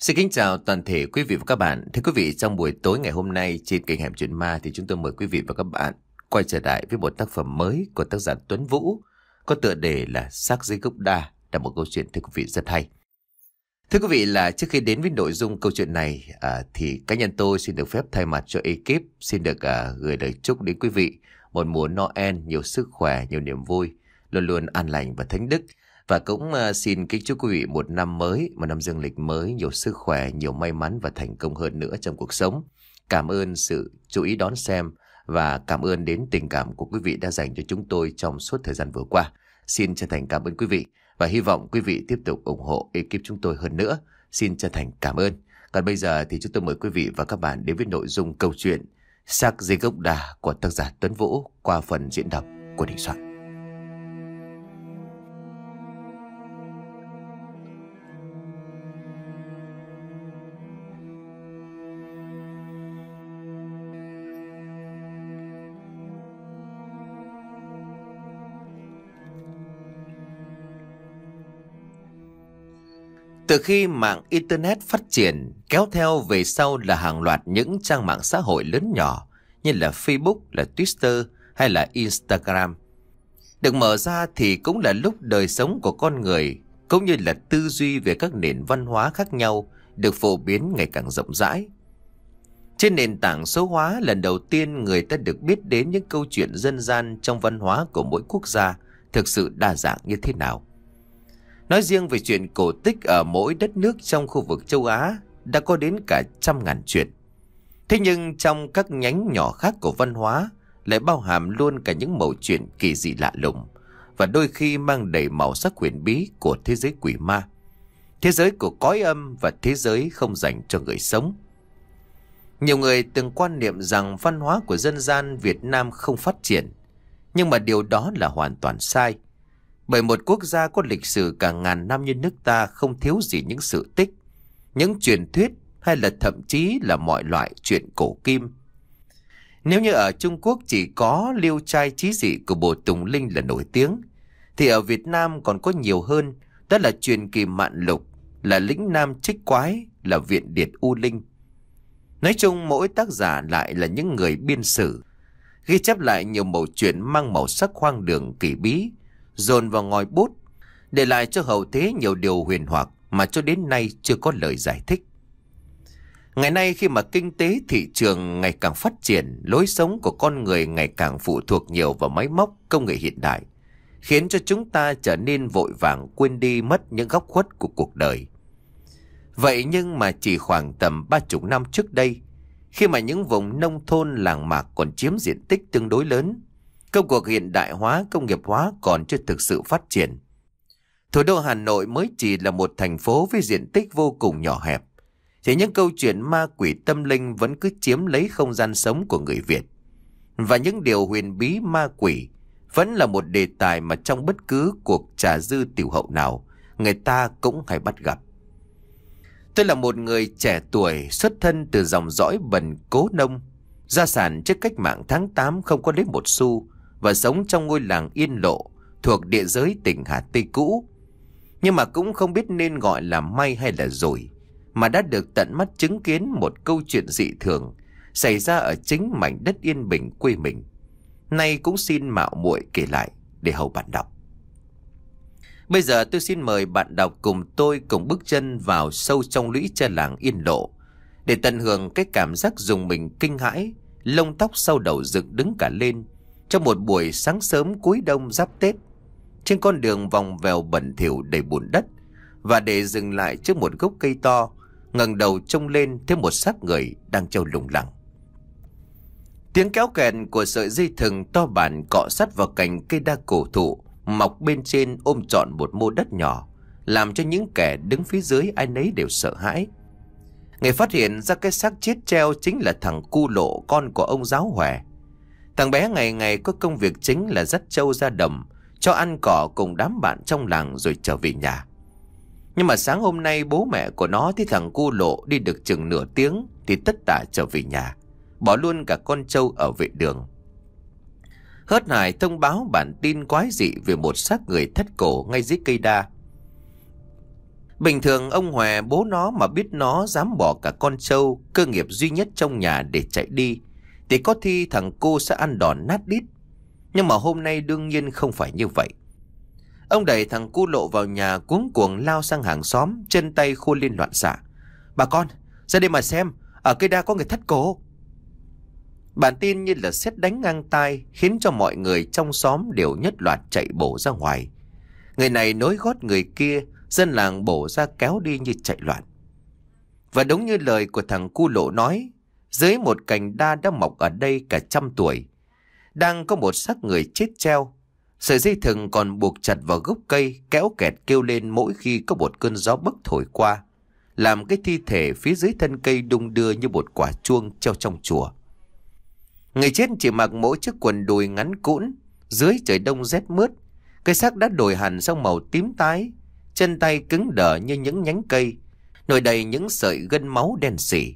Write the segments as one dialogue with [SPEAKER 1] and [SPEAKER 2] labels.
[SPEAKER 1] Xin kính chào toàn thể quý vị và các bạn. Thưa quý vị, trong buổi tối ngày hôm nay trên kênh Hẻm Chuyện Ma thì chúng tôi mời quý vị và các bạn quay trở lại với một tác phẩm mới của tác giả Tuấn Vũ có tựa đề là sắc dưới gốc đa là một câu chuyện thưa quý vị rất hay. Thưa quý vị là trước khi đến với nội dung câu chuyện này à, thì cá nhân tôi xin được phép thay mặt cho ekip xin được à, gửi lời chúc đến quý vị một mùa Noel nhiều sức khỏe, nhiều niềm vui, luôn luôn an lành và thánh đức – và cũng ờ, xin kính chúc quý vị một năm mới, một năm dương lịch mới, nhiều sức khỏe, nhiều may mắn và thành công hơn nữa trong cuộc sống. Cảm ơn sự chú ý đón xem và cảm ơn đến tình cảm của quý vị đã dành cho chúng tôi trong suốt thời gian vừa qua. Xin chân thành cảm ơn quý vị và hy vọng quý vị tiếp tục ủng hộ ekip chúng tôi hơn nữa. Xin chân thành cảm ơn. Còn bây giờ thì chúng tôi mời quý vị và các bạn đến với nội dung câu chuyện Sắc dây gốc đà của tác giả Tuấn Vũ qua phần diễn đọc của Đình Soạn. Từ khi mạng Internet phát triển, kéo theo về sau là hàng loạt những trang mạng xã hội lớn nhỏ như là Facebook, là Twitter hay là Instagram. Được mở ra thì cũng là lúc đời sống của con người cũng như là tư duy về các nền văn hóa khác nhau được phổ biến ngày càng rộng rãi. Trên nền tảng số hóa, lần đầu tiên người ta được biết đến những câu chuyện dân gian trong văn hóa của mỗi quốc gia thực sự đa dạng như thế nào. Nói riêng về chuyện cổ tích ở mỗi đất nước trong khu vực châu Á đã có đến cả trăm ngàn chuyện. Thế nhưng trong các nhánh nhỏ khác của văn hóa lại bao hàm luôn cả những mẩu chuyện kỳ dị lạ lùng và đôi khi mang đầy màu sắc huyền bí của thế giới quỷ ma, thế giới của cõi âm và thế giới không dành cho người sống. Nhiều người từng quan niệm rằng văn hóa của dân gian Việt Nam không phát triển, nhưng mà điều đó là hoàn toàn sai – bởi một quốc gia có lịch sử cả ngàn năm như nước ta không thiếu gì những sự tích, những truyền thuyết hay là thậm chí là mọi loại chuyện cổ kim. Nếu như ở Trung Quốc chỉ có liêu trai trí dị của Bồ Tùng Linh là nổi tiếng, thì ở Việt Nam còn có nhiều hơn, đó là truyền kỳ mạn lục, là lĩnh nam trích quái, là viện điệt u linh. Nói chung mỗi tác giả lại là những người biên sử, ghi chép lại nhiều mẩu chuyện mang màu sắc hoang đường kỳ bí, dồn vào ngòi bút, để lại cho hậu thế nhiều điều huyền hoặc mà cho đến nay chưa có lời giải thích. Ngày nay khi mà kinh tế thị trường ngày càng phát triển, lối sống của con người ngày càng phụ thuộc nhiều vào máy móc, công nghệ hiện đại, khiến cho chúng ta trở nên vội vàng quên đi mất những góc khuất của cuộc đời. Vậy nhưng mà chỉ khoảng tầm ba chục năm trước đây, khi mà những vùng nông thôn làng mạc còn chiếm diện tích tương đối lớn, Công cuộc hiện đại hóa, công nghiệp hóa còn chưa thực sự phát triển. Thủ đô Hà Nội mới chỉ là một thành phố với diện tích vô cùng nhỏ hẹp. thế những câu chuyện ma quỷ tâm linh vẫn cứ chiếm lấy không gian sống của người Việt. Và những điều huyền bí ma quỷ vẫn là một đề tài mà trong bất cứ cuộc trà dư tiểu hậu nào, người ta cũng hay bắt gặp. Tôi là một người trẻ tuổi xuất thân từ dòng dõi bần cố nông. Gia sản trước cách mạng tháng 8 không có lấy một xu, và sống trong ngôi làng Yên Lộ thuộc địa giới tỉnh Hà Tây cũ. Nhưng mà cũng không biết nên gọi là may hay là rồi mà đã được tận mắt chứng kiến một câu chuyện dị thường xảy ra ở chính mảnh đất Yên Bình quê mình. Nay cũng xin mạo muội kể lại để hầu bạn đọc. Bây giờ tôi xin mời bạn đọc cùng tôi cùng bước chân vào sâu trong lũy tre làng Yên Lộ để tận hưởng cái cảm giác dùng mình kinh hãi, lông tóc sau đầu dựng đứng cả lên trong một buổi sáng sớm cuối đông giáp Tết Trên con đường vòng vèo bẩn thỉu đầy bùn đất Và để dừng lại trước một gốc cây to ngẩng đầu trông lên thấy một xác người đang treo lủng lẳng Tiếng kéo kèn của sợi dây thừng to bản cọ sắt vào cành cây đa cổ thụ Mọc bên trên ôm trọn một mô đất nhỏ Làm cho những kẻ đứng phía dưới ai nấy đều sợ hãi Người phát hiện ra cái xác chết treo chính là thằng cu lộ con của ông giáo hòe Thằng bé ngày ngày có công việc chính là dắt trâu ra đồng, cho ăn cỏ cùng đám bạn trong làng rồi trở về nhà. Nhưng mà sáng hôm nay bố mẹ của nó thì thằng cu lộ đi được chừng nửa tiếng thì tất tả trở về nhà, bỏ luôn cả con trâu ở vệ đường. Hớt hải thông báo bản tin quái dị về một xác người thất cổ ngay dưới cây đa. Bình thường ông Hòe bố nó mà biết nó dám bỏ cả con trâu, cơ nghiệp duy nhất trong nhà để chạy đi thì có thi thằng cô sẽ ăn đòn nát đít. Nhưng mà hôm nay đương nhiên không phải như vậy. Ông đẩy thằng cu lộ vào nhà cuống cuồng lao sang hàng xóm, chân tay khô liên loạn xạ. Bà con, ra đây mà xem, ở cây đa có người thất cổ. Bản tin như là xét đánh ngang tai khiến cho mọi người trong xóm đều nhất loạt chạy bổ ra ngoài. Người này nối gót người kia, dân làng bổ ra kéo đi như chạy loạn. Và đúng như lời của thằng cu lộ nói, dưới một cành đa đã mọc ở đây cả trăm tuổi. Đang có một xác người chết treo. Sợi dây thừng còn buộc chặt vào gốc cây, kéo kẹt kêu lên mỗi khi có một cơn gió bấc thổi qua. Làm cái thi thể phía dưới thân cây đung đưa như một quả chuông treo trong chùa. Người chết chỉ mặc mỗi chiếc quần đùi ngắn cũn, dưới trời đông rét mướt. Cái xác đã đổi hẳn sang màu tím tái, chân tay cứng đờ như những nhánh cây, nổi đầy những sợi gân máu đen sì.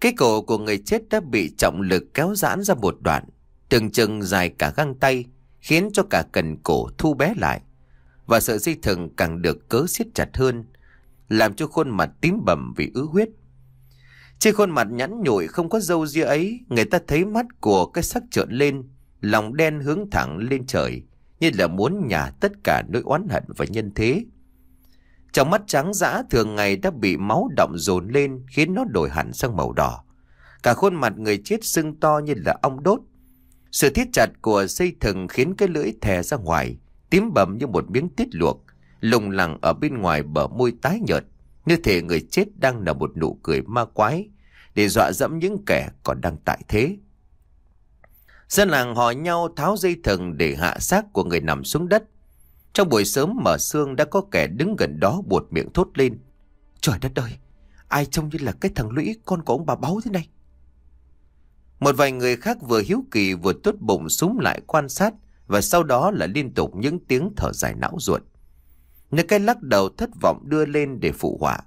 [SPEAKER 1] Cái cổ của người chết đã bị trọng lực kéo giãn ra một đoạn, từng chừng dài cả găng tay, khiến cho cả cần cổ thu bé lại. Và sợi dây thừng càng được cớ siết chặt hơn, làm cho khuôn mặt tím bầm vì ứ huyết. Trên khuôn mặt nhẵn nhụi không có râu ria ấy, người ta thấy mắt của cái sắc trợn lên, lòng đen hướng thẳng lên trời, như là muốn nhả tất cả nỗi oán hận và nhân thế. Trong mắt trắng dã thường ngày đã bị máu động dồn lên khiến nó đổi hẳn sang màu đỏ. Cả khuôn mặt người chết sưng to như là ong đốt. Sự thiết chặt của dây thừng khiến cái lưỡi thè ra ngoài, tím bầm như một miếng tiết luộc, lùng lẳng ở bên ngoài bờ môi tái nhợt, như thể người chết đang là một nụ cười ma quái, để dọa dẫm những kẻ còn đang tại thế. Dân làng hò nhau tháo dây thừng để hạ xác của người nằm xuống đất. Trong buổi sớm mở sương đã có kẻ đứng gần đó buột miệng thốt lên. Trời đất ơi, ai trông như là cái thằng lũy con của ông bà báu thế này? Một vài người khác vừa hiếu kỳ vừa tốt bụng súng lại quan sát và sau đó là liên tục những tiếng thở dài não ruột. Những cái lắc đầu thất vọng đưa lên để phụ họa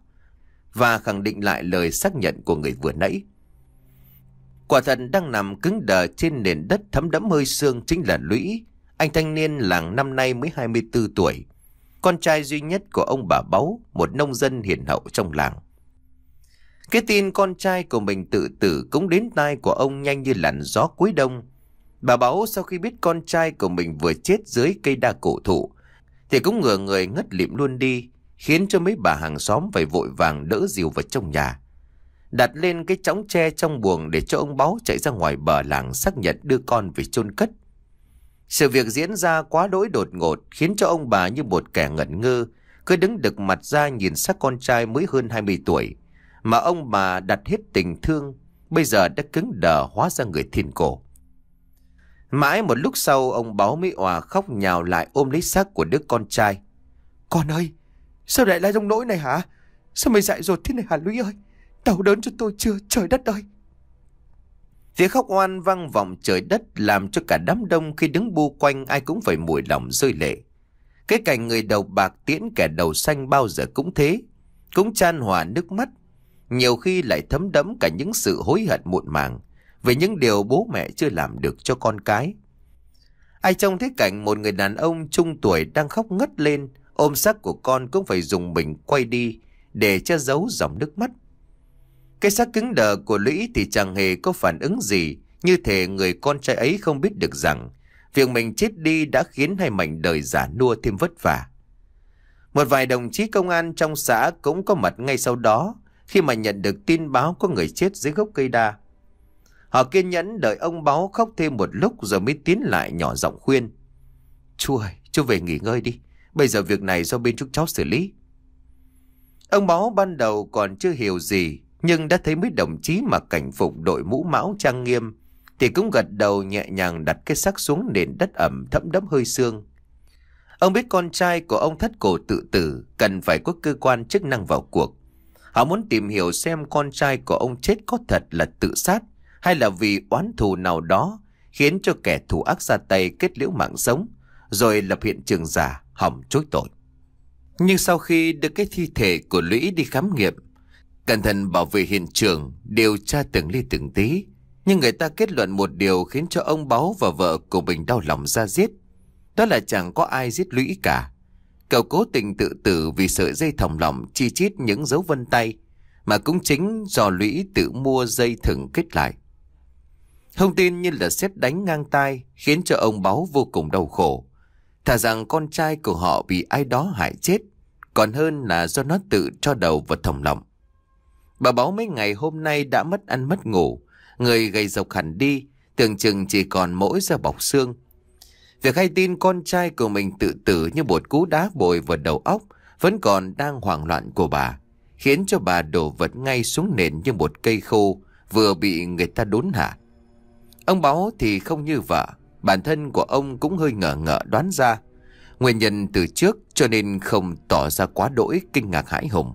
[SPEAKER 1] và khẳng định lại lời xác nhận của người vừa nãy. Quả thật đang nằm cứng đờ trên nền đất thấm đẫm hơi xương chính là lũy anh thanh niên làng năm nay mới 24 tuổi, con trai duy nhất của ông bà Báu, một nông dân hiền hậu trong làng. Cái tin con trai của mình tự tử cũng đến tai của ông nhanh như làn gió cuối đông. Bà Báu sau khi biết con trai của mình vừa chết dưới cây đa cổ thụ, thì cũng ngửa người ngất lịm luôn đi, khiến cho mấy bà hàng xóm phải vội vàng đỡ dìu vào trong nhà. Đặt lên cái chóng tre trong buồng để cho ông Báu chạy ra ngoài bờ làng xác nhận đưa con về chôn cất. Sự việc diễn ra quá đỗi đột ngột khiến cho ông bà như một kẻ ngẩn ngơ, cứ đứng đực mặt ra nhìn sắc con trai mới hơn 20 tuổi, mà ông bà đặt hết tình thương, bây giờ đã cứng đờ hóa ra người thiên cổ. Mãi một lúc sau ông báo Mỹ Hòa khóc nhào lại ôm lấy xác của đứa con trai. Con ơi, sao lại là trong nỗi này hả? Sao mày dại dột thế này hả Lũy ơi? Đau đớn cho tôi chưa, trời đất ơi! Tiếng khóc oan vang vọng trời đất làm cho cả đám đông khi đứng bu quanh ai cũng phải mùi lòng rơi lệ. Cái cảnh người đầu bạc tiễn kẻ đầu xanh bao giờ cũng thế, cũng chan hòa nước mắt, nhiều khi lại thấm đẫm cả những sự hối hận muộn màng về những điều bố mẹ chưa làm được cho con cái. Ai trông thấy cảnh một người đàn ông trung tuổi đang khóc ngất lên, ôm xác của con cũng phải dùng mình quay đi để che giấu dòng nước mắt. Cái xác cứng đờ của Lũy thì chẳng hề có phản ứng gì, như thể người con trai ấy không biết được rằng việc mình chết đi đã khiến hai mảnh đời giả nua thêm vất vả. Một vài đồng chí công an trong xã cũng có mặt ngay sau đó khi mà nhận được tin báo có người chết dưới gốc cây đa. Họ kiên nhẫn đợi ông báo khóc thêm một lúc rồi mới tiến lại nhỏ giọng khuyên. Chú ơi, chú về nghỉ ngơi đi. Bây giờ việc này do bên chúng cháu xử lý. Ông báo ban đầu còn chưa hiểu gì nhưng đã thấy mấy đồng chí mà cảnh phục đội mũ mão trang nghiêm thì cũng gật đầu nhẹ nhàng đặt cái xác xuống nền đất ẩm thấm đẫm hơi xương. Ông biết con trai của ông thất cổ tự tử cần phải có cơ quan chức năng vào cuộc. Họ muốn tìm hiểu xem con trai của ông chết có thật là tự sát hay là vì oán thù nào đó khiến cho kẻ thù ác ra tay kết liễu mạng sống rồi lập hiện trường giả hỏng chối tội. Nhưng sau khi được cái thi thể của Lũy đi khám nghiệm Cẩn thận bảo vệ hiện trường, điều tra từng ly từng tí. Nhưng người ta kết luận một điều khiến cho ông báo và vợ của mình đau lòng ra giết. Đó là chẳng có ai giết lũy cả. Cậu cố tình tự tử vì sợi dây thòng lỏng chi chít những dấu vân tay. Mà cũng chính do lũy tự mua dây thừng kết lại. Thông tin như là xét đánh ngang tai khiến cho ông báo vô cùng đau khổ. Thà rằng con trai của họ bị ai đó hại chết, còn hơn là do nó tự cho đầu vào thòng lọng. Bà báo mấy ngày hôm nay đã mất ăn mất ngủ, người gầy dọc hẳn đi, tưởng chừng chỉ còn mỗi giờ bọc xương. Việc hay tin con trai của mình tự tử như bột cú đá bồi vào đầu óc vẫn còn đang hoảng loạn của bà, khiến cho bà đổ vật ngay xuống nền như một cây khô vừa bị người ta đốn hạ. Ông báo thì không như vợ, bản thân của ông cũng hơi ngờ ngợ đoán ra. Nguyên nhân từ trước cho nên không tỏ ra quá đỗi kinh ngạc hãi hùng.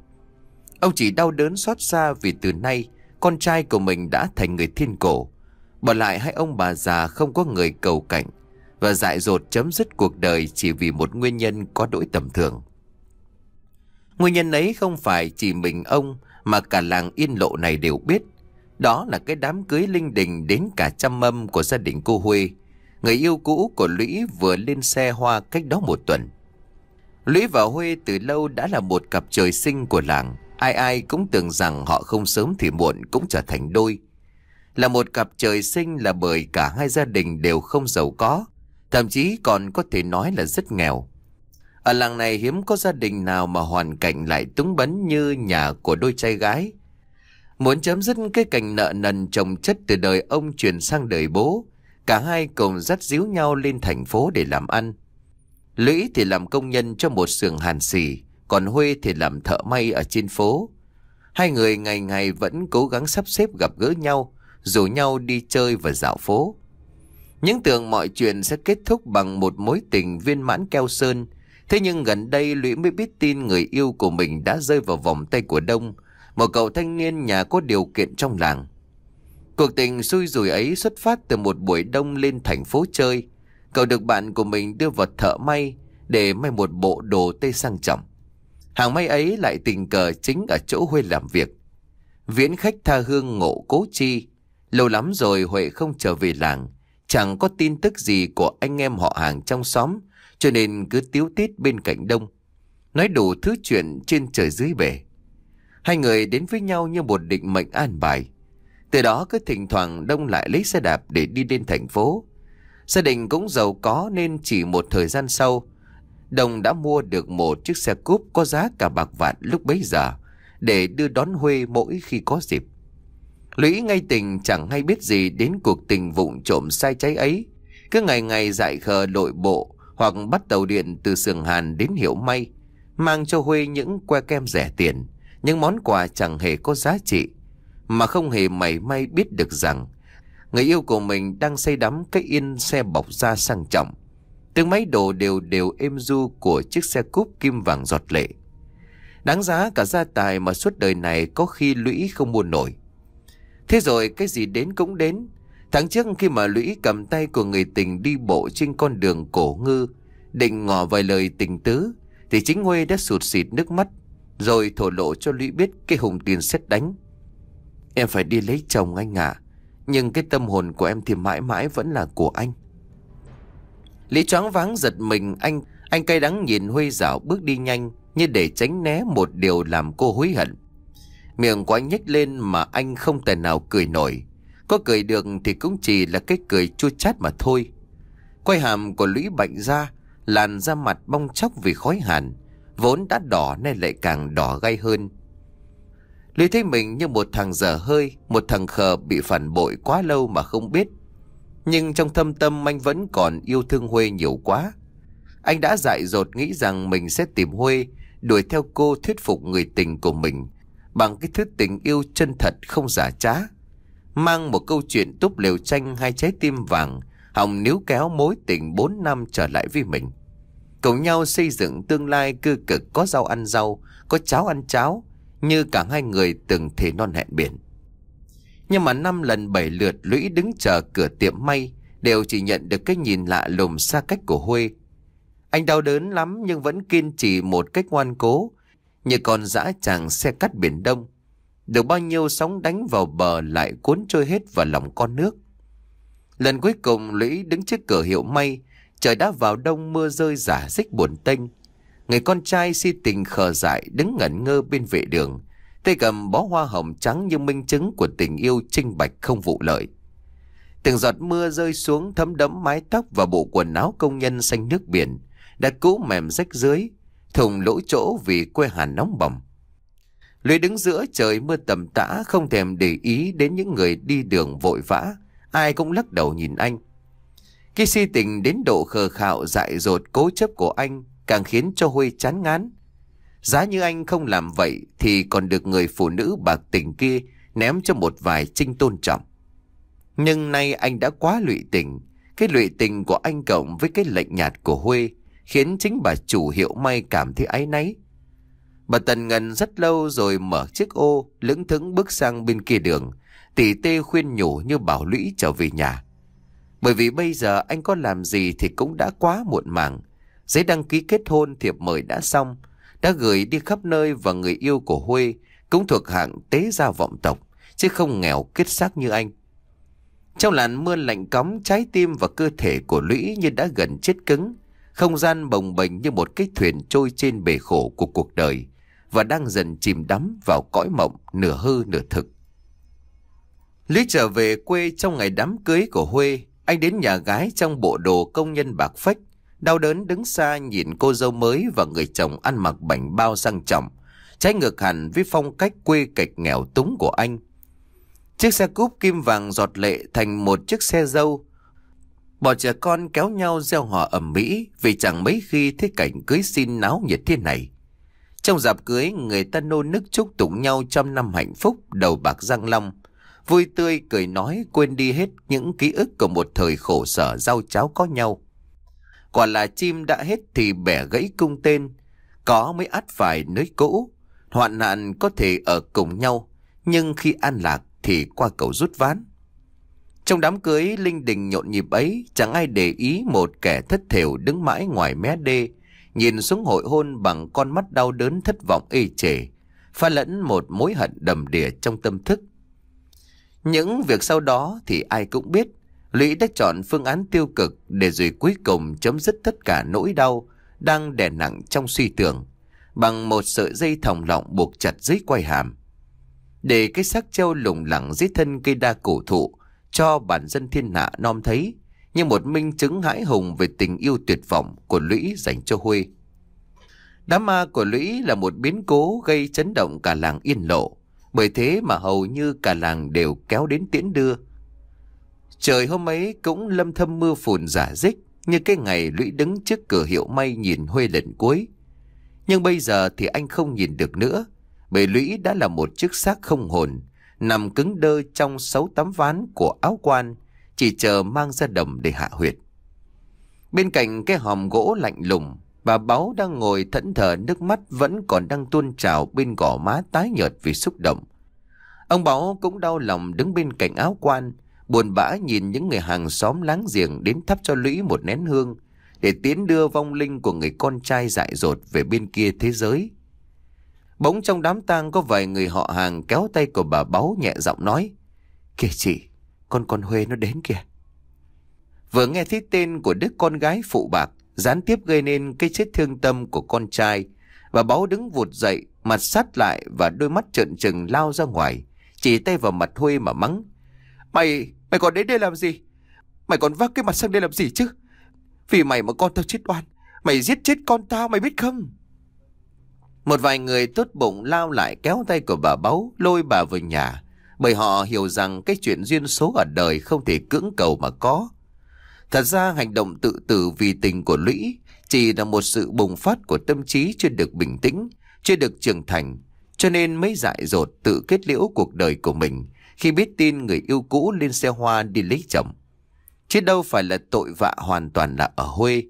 [SPEAKER 1] Ông chỉ đau đớn xót xa vì từ nay Con trai của mình đã thành người thiên cổ Bỏ lại hai ông bà già không có người cầu cảnh Và dại dột chấm dứt cuộc đời Chỉ vì một nguyên nhân có đỗi tầm thường Nguyên nhân ấy không phải chỉ mình ông Mà cả làng yên lộ này đều biết Đó là cái đám cưới linh đình Đến cả trăm mâm của gia đình cô Huê Người yêu cũ của Lũy vừa lên xe hoa cách đó một tuần Lũy và Huê từ lâu đã là một cặp trời sinh của làng Ai ai cũng tưởng rằng họ không sớm thì muộn cũng trở thành đôi. Là một cặp trời sinh là bởi cả hai gia đình đều không giàu có, thậm chí còn có thể nói là rất nghèo. Ở làng này hiếm có gia đình nào mà hoàn cảnh lại túng bấn như nhà của đôi trai gái. Muốn chấm dứt cái cảnh nợ nần chồng chất từ đời ông truyền sang đời bố, cả hai cùng dắt díu nhau lên thành phố để làm ăn. Lũy thì làm công nhân cho một xưởng hàn xì, còn Huê thì làm thợ may ở trên phố. Hai người ngày ngày vẫn cố gắng sắp xếp gặp gỡ nhau, rủ nhau đi chơi và dạo phố. Những tưởng mọi chuyện sẽ kết thúc bằng một mối tình viên mãn keo sơn, thế nhưng gần đây Lũy mới biết tin người yêu của mình đã rơi vào vòng tay của Đông, một cậu thanh niên nhà có điều kiện trong làng. Cuộc tình xui rủi ấy xuất phát từ một buổi đông lên thành phố chơi. Cậu được bạn của mình đưa vào thợ may để may một bộ đồ tây sang trọng. Hàng may ấy lại tình cờ chính ở chỗ Huệ làm việc. Viễn khách tha hương ngộ cố chi. Lâu lắm rồi Huệ không trở về làng. Chẳng có tin tức gì của anh em họ hàng trong xóm. Cho nên cứ tiếu tít bên cạnh đông. Nói đủ thứ chuyện trên trời dưới bể. Hai người đến với nhau như một định mệnh an bài. Từ đó cứ thỉnh thoảng đông lại lấy xe đạp để đi lên thành phố. Gia đình cũng giàu có nên chỉ một thời gian sau Đồng đã mua được một chiếc xe cúp có giá cả bạc vạn lúc bấy giờ để đưa đón Huê mỗi khi có dịp. Lũy ngay tình chẳng hay biết gì đến cuộc tình vụng trộm sai trái ấy. Cứ ngày ngày dại khờ lội bộ hoặc bắt tàu điện từ sườn Hàn đến Hiểu May, mang cho Huê những que kem rẻ tiền, những món quà chẳng hề có giá trị, mà không hề mảy may biết được rằng người yêu của mình đang xây đắm cái yên xe bọc da sang trọng Tiếng máy đổ đều đều êm du của chiếc xe cúp kim vàng giọt lệ. Đáng giá cả gia tài mà suốt đời này có khi lũy không mua nổi. Thế rồi cái gì đến cũng đến. Tháng trước khi mà lũy cầm tay của người tình đi bộ trên con đường cổ ngư, định ngỏ vài lời tình tứ, thì chính Huê đã sụt xịt nước mắt, rồi thổ lộ cho lũy biết cái hùng tiền xét đánh. Em phải đi lấy chồng anh ạ, à, nhưng cái tâm hồn của em thì mãi mãi vẫn là của anh. Lý choáng váng giật mình anh Anh cay đắng nhìn Huy dạo bước đi nhanh Như để tránh né một điều làm cô hối hận Miệng của anh nhếch lên mà anh không tài nào cười nổi Có cười được thì cũng chỉ là cái cười chua chát mà thôi Quay hàm của lũy bệnh ra Làn da mặt bong chóc vì khói hàn Vốn đã đỏ nên lại càng đỏ gay hơn Lý thấy mình như một thằng dở hơi Một thằng khờ bị phản bội quá lâu mà không biết nhưng trong thâm tâm anh vẫn còn yêu thương Huê nhiều quá Anh đã dại dột nghĩ rằng mình sẽ tìm Huê Đuổi theo cô thuyết phục người tình của mình Bằng cái thứ tình yêu chân thật không giả trá Mang một câu chuyện túp liều tranh hai trái tim vàng hòng níu kéo mối tình 4 năm trở lại với mình Cùng nhau xây dựng tương lai cư cực có rau ăn rau Có cháo ăn cháo Như cả hai người từng thể non hẹn biển nhưng mà năm lần bảy lượt lũy đứng chờ cửa tiệm may Đều chỉ nhận được cái nhìn lạ lùng xa cách của Huê Anh đau đớn lắm nhưng vẫn kiên trì một cách ngoan cố Như con dã chàng xe cắt biển đông Được bao nhiêu sóng đánh vào bờ lại cuốn trôi hết vào lòng con nước Lần cuối cùng lũy đứng trước cửa hiệu may Trời đã vào đông mưa rơi giả dích buồn tênh Người con trai si tình khờ dại đứng ngẩn ngơ bên vệ đường Tay cầm bó hoa hồng trắng như minh chứng của tình yêu trinh bạch không vụ lợi. Từng giọt mưa rơi xuống thấm đẫm mái tóc và bộ quần áo công nhân xanh nước biển, đã cũ mềm rách dưới, thùng lỗ chỗ vì quê hàn nóng bầm. Lưới đứng giữa trời mưa tầm tã không thèm để ý đến những người đi đường vội vã, ai cũng lắc đầu nhìn anh. Cái si tình đến độ khờ khạo dại dột cố chấp của anh càng khiến cho Huy chán ngán. Giá như anh không làm vậy thì còn được người phụ nữ bạc tình kia ném cho một vài trinh tôn trọng. Nhưng nay anh đã quá lụy tình. Cái lụy tình của anh cộng với cái lệnh nhạt của Huê khiến chính bà chủ hiệu may cảm thấy áy náy. Bà Tần Ngân rất lâu rồi mở chiếc ô, lững thững bước sang bên kia đường. tỉ tê khuyên nhủ như bảo lũy trở về nhà. Bởi vì bây giờ anh có làm gì thì cũng đã quá muộn màng. Giấy đăng ký kết hôn thiệp mời đã xong đã gửi đi khắp nơi và người yêu của Huê cũng thuộc hạng tế gia vọng tộc, chứ không nghèo kết xác như anh. Trong làn mưa lạnh cóng, trái tim và cơ thể của Lũy như đã gần chết cứng, không gian bồng bềnh như một cái thuyền trôi trên bể khổ của cuộc đời và đang dần chìm đắm vào cõi mộng nửa hư nửa thực. Lý trở về quê trong ngày đám cưới của Huê, anh đến nhà gái trong bộ đồ công nhân bạc phách Đau đớn đứng xa nhìn cô dâu mới và người chồng ăn mặc bảnh bao sang trọng, trái ngược hẳn với phong cách quê cạch nghèo túng của anh. Chiếc xe cúp kim vàng giọt lệ thành một chiếc xe dâu. Bọn trẻ con kéo nhau gieo họ ẩm mỹ vì chẳng mấy khi thấy cảnh cưới xin náo nhiệt thế này. Trong dạp cưới, người ta nô nức chúc tụng nhau trăm năm hạnh phúc đầu bạc răng long. Vui tươi cười nói quên đi hết những ký ức của một thời khổ sở giao cháo có nhau. Quả là chim đã hết thì bẻ gãy cung tên, có mới át phải nới cũ. Hoạn nạn có thể ở cùng nhau, nhưng khi an lạc thì qua cầu rút ván. Trong đám cưới linh đình nhộn nhịp ấy, chẳng ai để ý một kẻ thất thểu đứng mãi ngoài mé đê, nhìn xuống hội hôn bằng con mắt đau đớn thất vọng ê chề, pha lẫn một mối hận đầm đìa trong tâm thức. Những việc sau đó thì ai cũng biết, Lũy đã chọn phương án tiêu cực để rồi cuối cùng chấm dứt tất cả nỗi đau đang đè nặng trong suy tưởng bằng một sợi dây thòng lọng buộc chặt dưới quai hàm. Để cái xác treo lủng lẳng dưới thân cây đa cổ thụ cho bản dân thiên hạ non thấy như một minh chứng hãi hùng về tình yêu tuyệt vọng của Lũy dành cho Huê. Đám ma của Lũy là một biến cố gây chấn động cả làng yên lộ, bởi thế mà hầu như cả làng đều kéo đến tiễn đưa Trời hôm ấy cũng lâm thâm mưa phùn giả dích như cái ngày lũy đứng trước cửa hiệu may nhìn Huê lần cuối. Nhưng bây giờ thì anh không nhìn được nữa. Bởi lũy đã là một chiếc xác không hồn, nằm cứng đơ trong sáu tấm ván của áo quan, chỉ chờ mang ra đồng để hạ huyệt. Bên cạnh cái hòm gỗ lạnh lùng, bà báo đang ngồi thẫn thờ nước mắt vẫn còn đang tuôn trào bên gò má tái nhợt vì xúc động. Ông báo cũng đau lòng đứng bên cạnh áo quan, buồn bã nhìn những người hàng xóm láng giềng đến thắp cho lũy một nén hương để tiến đưa vong linh của người con trai dại dột về bên kia thế giới. Bỗng trong đám tang có vài người họ hàng kéo tay của bà báu nhẹ giọng nói Kìa chị, con con Huê nó đến kìa. Vừa nghe thấy tên của đứa con gái phụ bạc gián tiếp gây nên cái chết thương tâm của con trai Bà báu đứng vụt dậy, mặt sát lại và đôi mắt trợn trừng lao ra ngoài Chỉ tay vào mặt Huê mà mắng Mày, Mày còn đến đây làm gì Mày còn vác cái mặt sang đây làm gì chứ Vì mày mà con tao chết oan Mày giết chết con tao mày biết không Một vài người tốt bụng lao lại kéo tay của bà báu Lôi bà về nhà Bởi họ hiểu rằng cái chuyện duyên số ở đời không thể cưỡng cầu mà có Thật ra hành động tự tử vì tình của Lũy Chỉ là một sự bùng phát của tâm trí chưa được bình tĩnh Chưa được trưởng thành Cho nên mới dại dột tự kết liễu cuộc đời của mình khi biết tin người yêu cũ lên xe hoa đi lấy chồng. Chứ đâu phải là tội vạ hoàn toàn là ở Huê.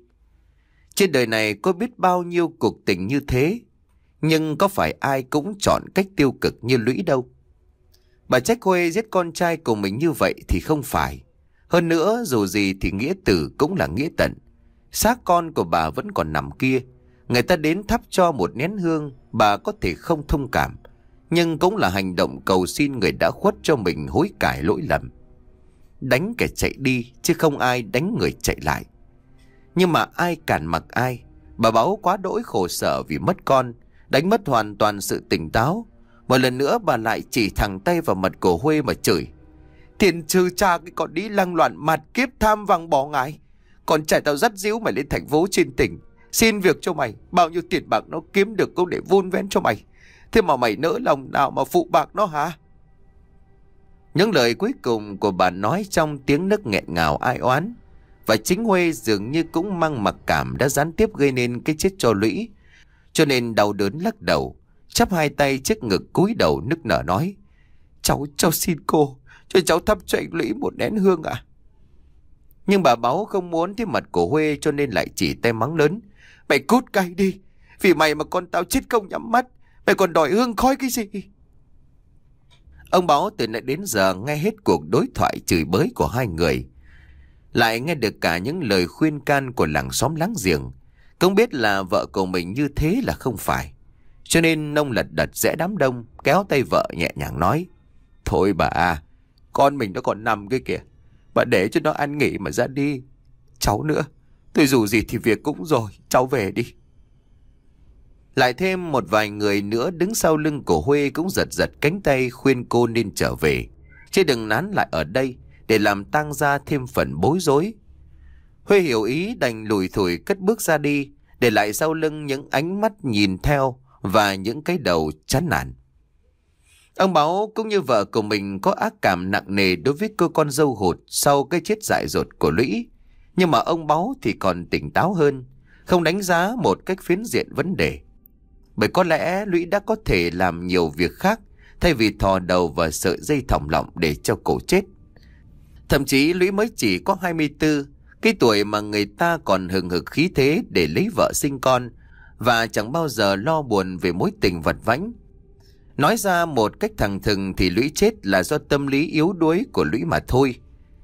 [SPEAKER 1] Trên đời này có biết bao nhiêu cuộc tình như thế, nhưng có phải ai cũng chọn cách tiêu cực như lũy đâu. Bà trách Huê giết con trai của mình như vậy thì không phải. Hơn nữa dù gì thì nghĩa tử cũng là nghĩa tận. Xác con của bà vẫn còn nằm kia. Người ta đến thắp cho một nén hương, bà có thể không thông cảm nhưng cũng là hành động cầu xin người đã khuất cho mình hối cải lỗi lầm. Đánh kẻ chạy đi chứ không ai đánh người chạy lại. Nhưng mà ai cản mặc ai, bà báo quá đỗi khổ sở vì mất con, đánh mất hoàn toàn sự tỉnh táo. Một lần nữa bà lại chỉ thẳng tay vào mặt cổ Huê mà chửi. Thiên trừ cha cái con đi lăng loạn mặt kiếp tham vàng bỏ ngài. Còn trẻ tao dắt díu mày lên thành phố trên tỉnh. Xin việc cho mày, bao nhiêu tiền bạc nó kiếm được cũng để vun vén cho mày. Thế mà mày nỡ lòng nào mà phụ bạc nó hả? Những lời cuối cùng của bà nói trong tiếng nấc nghẹn ngào ai oán. Và chính Huê dường như cũng mang mặc cảm đã gián tiếp gây nên cái chết cho Lũy. Cho nên đau đớn lắc đầu, chắp hai tay trước ngực cúi đầu nức nở nói. Cháu, cháu xin cô, cho cháu thắp cho anh Lũy một nén hương ạ. Nhưng bà báo không muốn thấy mặt của Huê cho nên lại chỉ tay mắng lớn. Mày cút cay đi, vì mày mà con tao chết không nhắm mắt, Mày còn đòi hương khói cái gì Ông báo từ nãy đến giờ nghe hết cuộc đối thoại chửi bới của hai người Lại nghe được cả những lời khuyên can của làng xóm láng giềng Cũng biết là vợ của mình như thế là không phải Cho nên nông lật đật rẽ đám đông Kéo tay vợ nhẹ nhàng nói Thôi bà à Con mình nó còn nằm cái kìa Bà để cho nó ăn nghỉ mà ra đi Cháu nữa Tôi dù gì thì việc cũng rồi Cháu về đi lại thêm một vài người nữa đứng sau lưng của Huê cũng giật giật cánh tay khuyên cô nên trở về. Chứ đừng nán lại ở đây để làm tăng ra thêm phần bối rối. Huê hiểu ý đành lùi thủi cất bước ra đi để lại sau lưng những ánh mắt nhìn theo và những cái đầu chán nản. Ông Báo cũng như vợ của mình có ác cảm nặng nề đối với cô con dâu hụt sau cái chết dại dột của Lũy. Nhưng mà ông Báo thì còn tỉnh táo hơn, không đánh giá một cách phiến diện vấn đề. Bởi có lẽ Lũy đã có thể làm nhiều việc khác Thay vì thò đầu và sợi dây thòng lọng để cho cổ chết Thậm chí Lũy mới chỉ có 24 Cái tuổi mà người ta còn hừng hực khí thế để lấy vợ sinh con Và chẳng bao giờ lo buồn về mối tình vật vãnh Nói ra một cách thẳng thừng thì Lũy chết là do tâm lý yếu đuối của Lũy mà thôi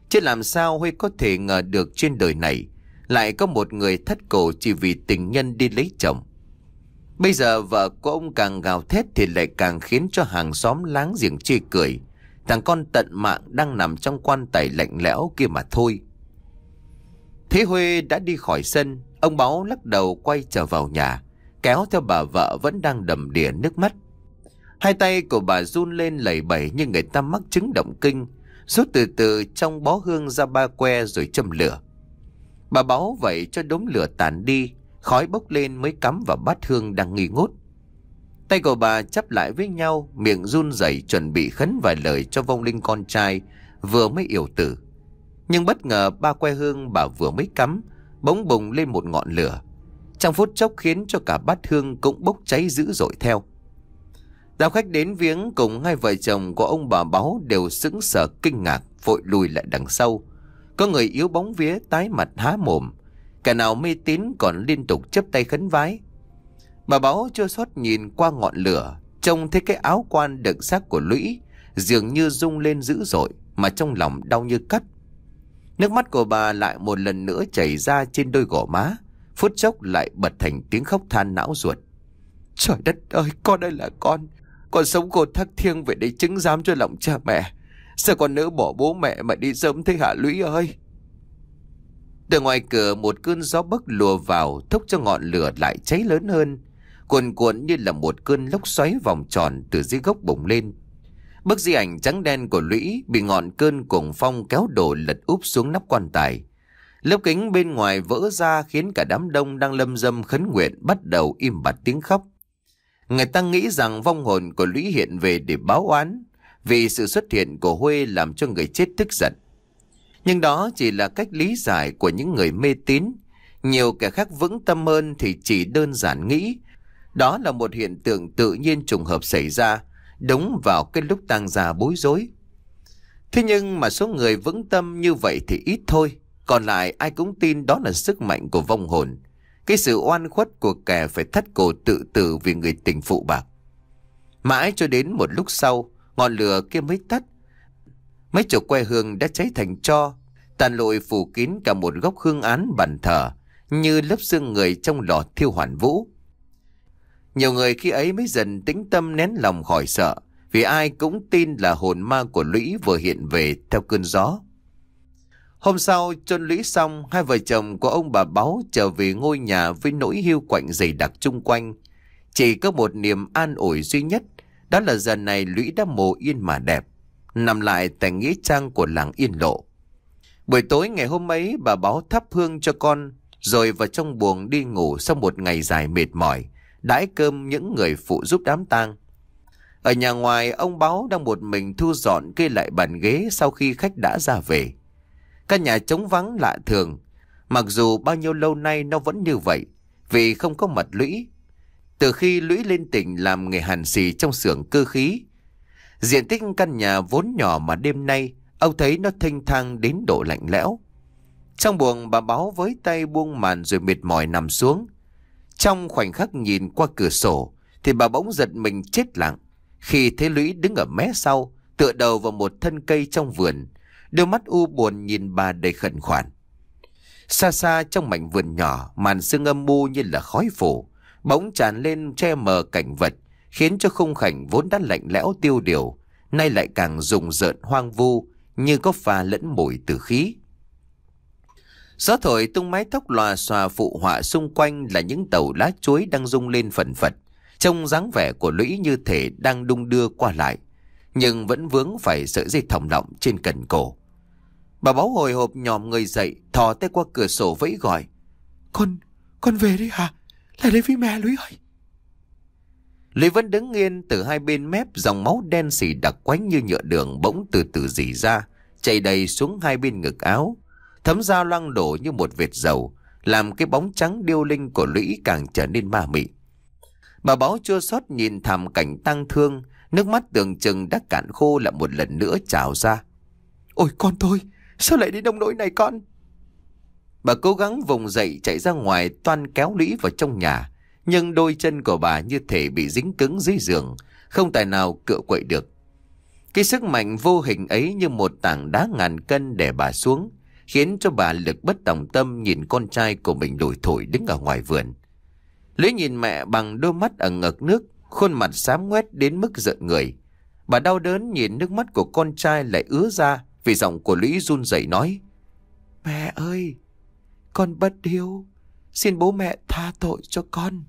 [SPEAKER 1] Chứ làm sao Huy có thể ngờ được trên đời này Lại có một người thất cổ chỉ vì tình nhân đi lấy chồng Bây giờ vợ của ông càng gào thét thì lại càng khiến cho hàng xóm láng giềng chê cười. Thằng con tận mạng đang nằm trong quan tài lạnh lẽo kia mà thôi. Thế Huê đã đi khỏi sân, ông Báo lắc đầu quay trở vào nhà, kéo theo bà vợ vẫn đang đầm đìa nước mắt. Hai tay của bà run lên lẩy bẩy như người ta mắc chứng động kinh, rút từ từ trong bó hương ra ba que rồi châm lửa. Bà báo vậy cho đống lửa tàn đi, Khói bốc lên mới cắm vào bát hương đang nghi ngút. Tay của bà chắp lại với nhau, miệng run rẩy chuẩn bị khấn vài lời cho vong linh con trai vừa mới yểu tử. Nhưng bất ngờ ba que hương bà vừa mới cắm, bỗng bùng lên một ngọn lửa. Trong phút chốc khiến cho cả bát hương cũng bốc cháy dữ dội theo. Đào khách đến viếng cùng hai vợ chồng của ông bà báo đều sững sờ kinh ngạc, vội lùi lại đằng sau. Có người yếu bóng vía tái mặt há mồm, Cả nào mê tín còn liên tục chấp tay khấn vái Bà báo chưa xót nhìn qua ngọn lửa Trông thấy cái áo quan đựng xác của lũy Dường như rung lên dữ dội Mà trong lòng đau như cắt Nước mắt của bà lại một lần nữa chảy ra trên đôi gò má Phút chốc lại bật thành tiếng khóc than não ruột Trời đất ơi con đây là con Con sống cô thắc thiêng về để chứng giám cho lòng cha mẹ Sao con nữ bỏ bố mẹ mà đi sớm thế hả Lũy ơi từ ngoài cửa một cơn gió bấc lùa vào thúc cho ngọn lửa lại cháy lớn hơn. Cuồn cuộn như là một cơn lốc xoáy vòng tròn từ dưới gốc bùng lên. Bức di ảnh trắng đen của lũy bị ngọn cơn cuồng phong kéo đổ lật úp xuống nắp quan tài. Lớp kính bên ngoài vỡ ra khiến cả đám đông đang lâm dâm khấn nguyện bắt đầu im bặt tiếng khóc. Người ta nghĩ rằng vong hồn của lũy hiện về để báo oán vì sự xuất hiện của Huê làm cho người chết tức giận. Nhưng đó chỉ là cách lý giải của những người mê tín. Nhiều kẻ khác vững tâm hơn thì chỉ đơn giản nghĩ. Đó là một hiện tượng tự nhiên trùng hợp xảy ra, đúng vào cái lúc tăng già bối rối. Thế nhưng mà số người vững tâm như vậy thì ít thôi, còn lại ai cũng tin đó là sức mạnh của vong hồn. Cái sự oan khuất của kẻ phải thắt cổ tự tử vì người tình phụ bạc. Mãi cho đến một lúc sau, ngọn lửa kia mới tắt Mấy chục que hương đã cháy thành cho tàn lụi phủ kín cả một góc hương án bàn thờ, như lớp xương người trong lò thiêu hoàn vũ. Nhiều người khi ấy mới dần tĩnh tâm nén lòng khỏi sợ, vì ai cũng tin là hồn ma của Lũy vừa hiện về theo cơn gió. Hôm sau, chôn Lũy xong, hai vợ chồng của ông bà báo trở về ngôi nhà với nỗi hiu quạnh dày đặc chung quanh. Chỉ có một niềm an ủi duy nhất, đó là giờ này Lũy đã mồ yên mà đẹp nằm lại tại nghĩa trang của làng Yên Lộ. Buổi tối ngày hôm ấy bà báo thắp hương cho con rồi vào trong buồng đi ngủ sau một ngày dài mệt mỏi, đãi cơm những người phụ giúp đám tang. Ở nhà ngoài ông báo đang một mình thu dọn kê lại bàn ghế sau khi khách đã ra về. Căn nhà trống vắng lạ thường, mặc dù bao nhiêu lâu nay nó vẫn như vậy vì không có mật lũy. Từ khi lũy lên tỉnh làm nghề hàn xì trong xưởng cơ khí Diện tích căn nhà vốn nhỏ mà đêm nay Ông thấy nó thanh thang đến độ lạnh lẽo Trong buồng bà báo với tay buông màn rồi mệt mỏi nằm xuống Trong khoảnh khắc nhìn qua cửa sổ Thì bà bỗng giật mình chết lặng Khi thấy Lũy đứng ở mé sau Tựa đầu vào một thân cây trong vườn Đôi mắt u buồn nhìn bà đầy khẩn khoản Xa xa trong mảnh vườn nhỏ Màn sương âm u như là khói phủ Bỗng tràn lên che mờ cảnh vật khiến cho khung cảnh vốn đã lạnh lẽo tiêu điều, nay lại càng rùng rợn hoang vu như có pha lẫn mùi tử khí. Gió thổi tung mái tóc lòa xòa phụ họa xung quanh là những tàu lá chuối đang rung lên phần phật, trông dáng vẻ của lũy như thể đang đung đưa qua lại, nhưng vẫn vướng phải sợi dây thòng lọng trên cần cổ. Bà báo hồi hộp nhòm người dậy, thò tay qua cửa sổ vẫy gọi. Con, con về đi hả? Lại đây với mẹ lũy ơi. Lý vẫn đứng yên từ hai bên mép dòng máu đen xì đặc quánh như nhựa đường bỗng từ từ dì ra, chảy đầy xuống hai bên ngực áo. Thấm da loang đổ như một vệt dầu, làm cái bóng trắng điêu linh của lũy càng trở nên ma mị. Bà báo chua xót nhìn thảm cảnh tăng thương, nước mắt tường chừng đã cạn khô lại một lần nữa trào ra. Ôi con tôi, sao lại đi đông nỗi này con? Bà cố gắng vùng dậy chạy ra ngoài toan kéo lũy vào trong nhà nhưng đôi chân của bà như thể bị dính cứng dưới giường, không tài nào cựa quậy được. Cái sức mạnh vô hình ấy như một tảng đá ngàn cân để bà xuống, khiến cho bà lực bất tòng tâm nhìn con trai của mình lủi thổi đứng ở ngoài vườn. Lưỡi nhìn mẹ bằng đôi mắt ẩn ngực nước, khuôn mặt xám ngoét đến mức giận người. Bà đau đớn nhìn nước mắt của con trai lại ứa ra vì giọng của Lũy run rẩy nói. Mẹ ơi, con bất hiếu, xin bố mẹ tha tội cho con.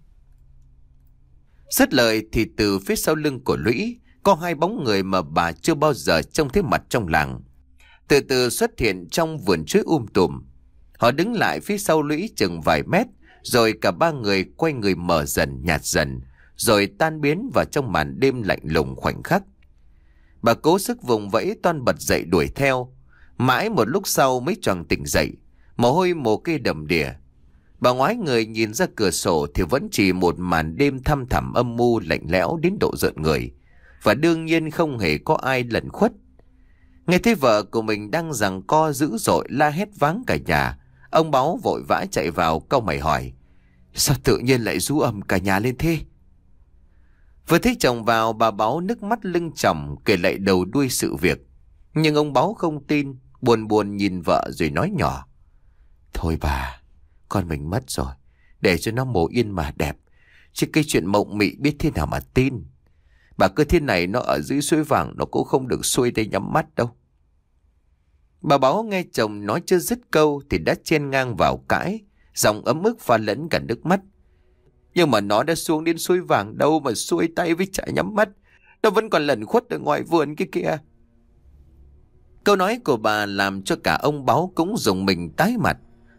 [SPEAKER 1] Dứt lời thì từ phía sau lưng của lũy Có hai bóng người mà bà chưa bao giờ trông thấy mặt trong làng Từ từ xuất hiện trong vườn chuối um tùm Họ đứng lại phía sau lũy chừng vài mét Rồi cả ba người quay người mở dần nhạt dần Rồi tan biến vào trong màn đêm lạnh lùng khoảnh khắc Bà cố sức vùng vẫy toan bật dậy đuổi theo Mãi một lúc sau mới choàng tỉnh dậy Mồ hôi mồ kê đầm đìa Bà ngoái người nhìn ra cửa sổ thì vẫn chỉ một màn đêm thăm thẳm âm mưu lạnh lẽo đến độ giận người. Và đương nhiên không hề có ai lẩn khuất. Nghe thấy vợ của mình đang giằng co dữ dội la hét váng cả nhà. Ông báo vội vã chạy vào câu mày hỏi. Sao tự nhiên lại rú ầm cả nhà lên thế? Vừa thấy chồng vào bà báo nước mắt lưng chồng kể lại đầu đuôi sự việc. Nhưng ông báo không tin, buồn buồn nhìn vợ rồi nói nhỏ. Thôi bà, con mình mất rồi Để cho nó mồ yên mà đẹp Chứ cái chuyện mộng mị biết thế nào mà tin Bà cứ thiên này nó ở dưới suối vàng Nó cũng không được xuôi tay nhắm mắt đâu Bà báo nghe chồng nói chưa dứt câu Thì đã chen ngang vào cãi giọng ấm ức pha lẫn cả nước mắt Nhưng mà nó đã xuống đến suối vàng đâu Mà xuôi tay với chả nhắm mắt Nó vẫn còn lẩn khuất ở ngoài vườn kia kìa Câu nói của bà làm cho cả ông báo cũng dùng mình tái mặt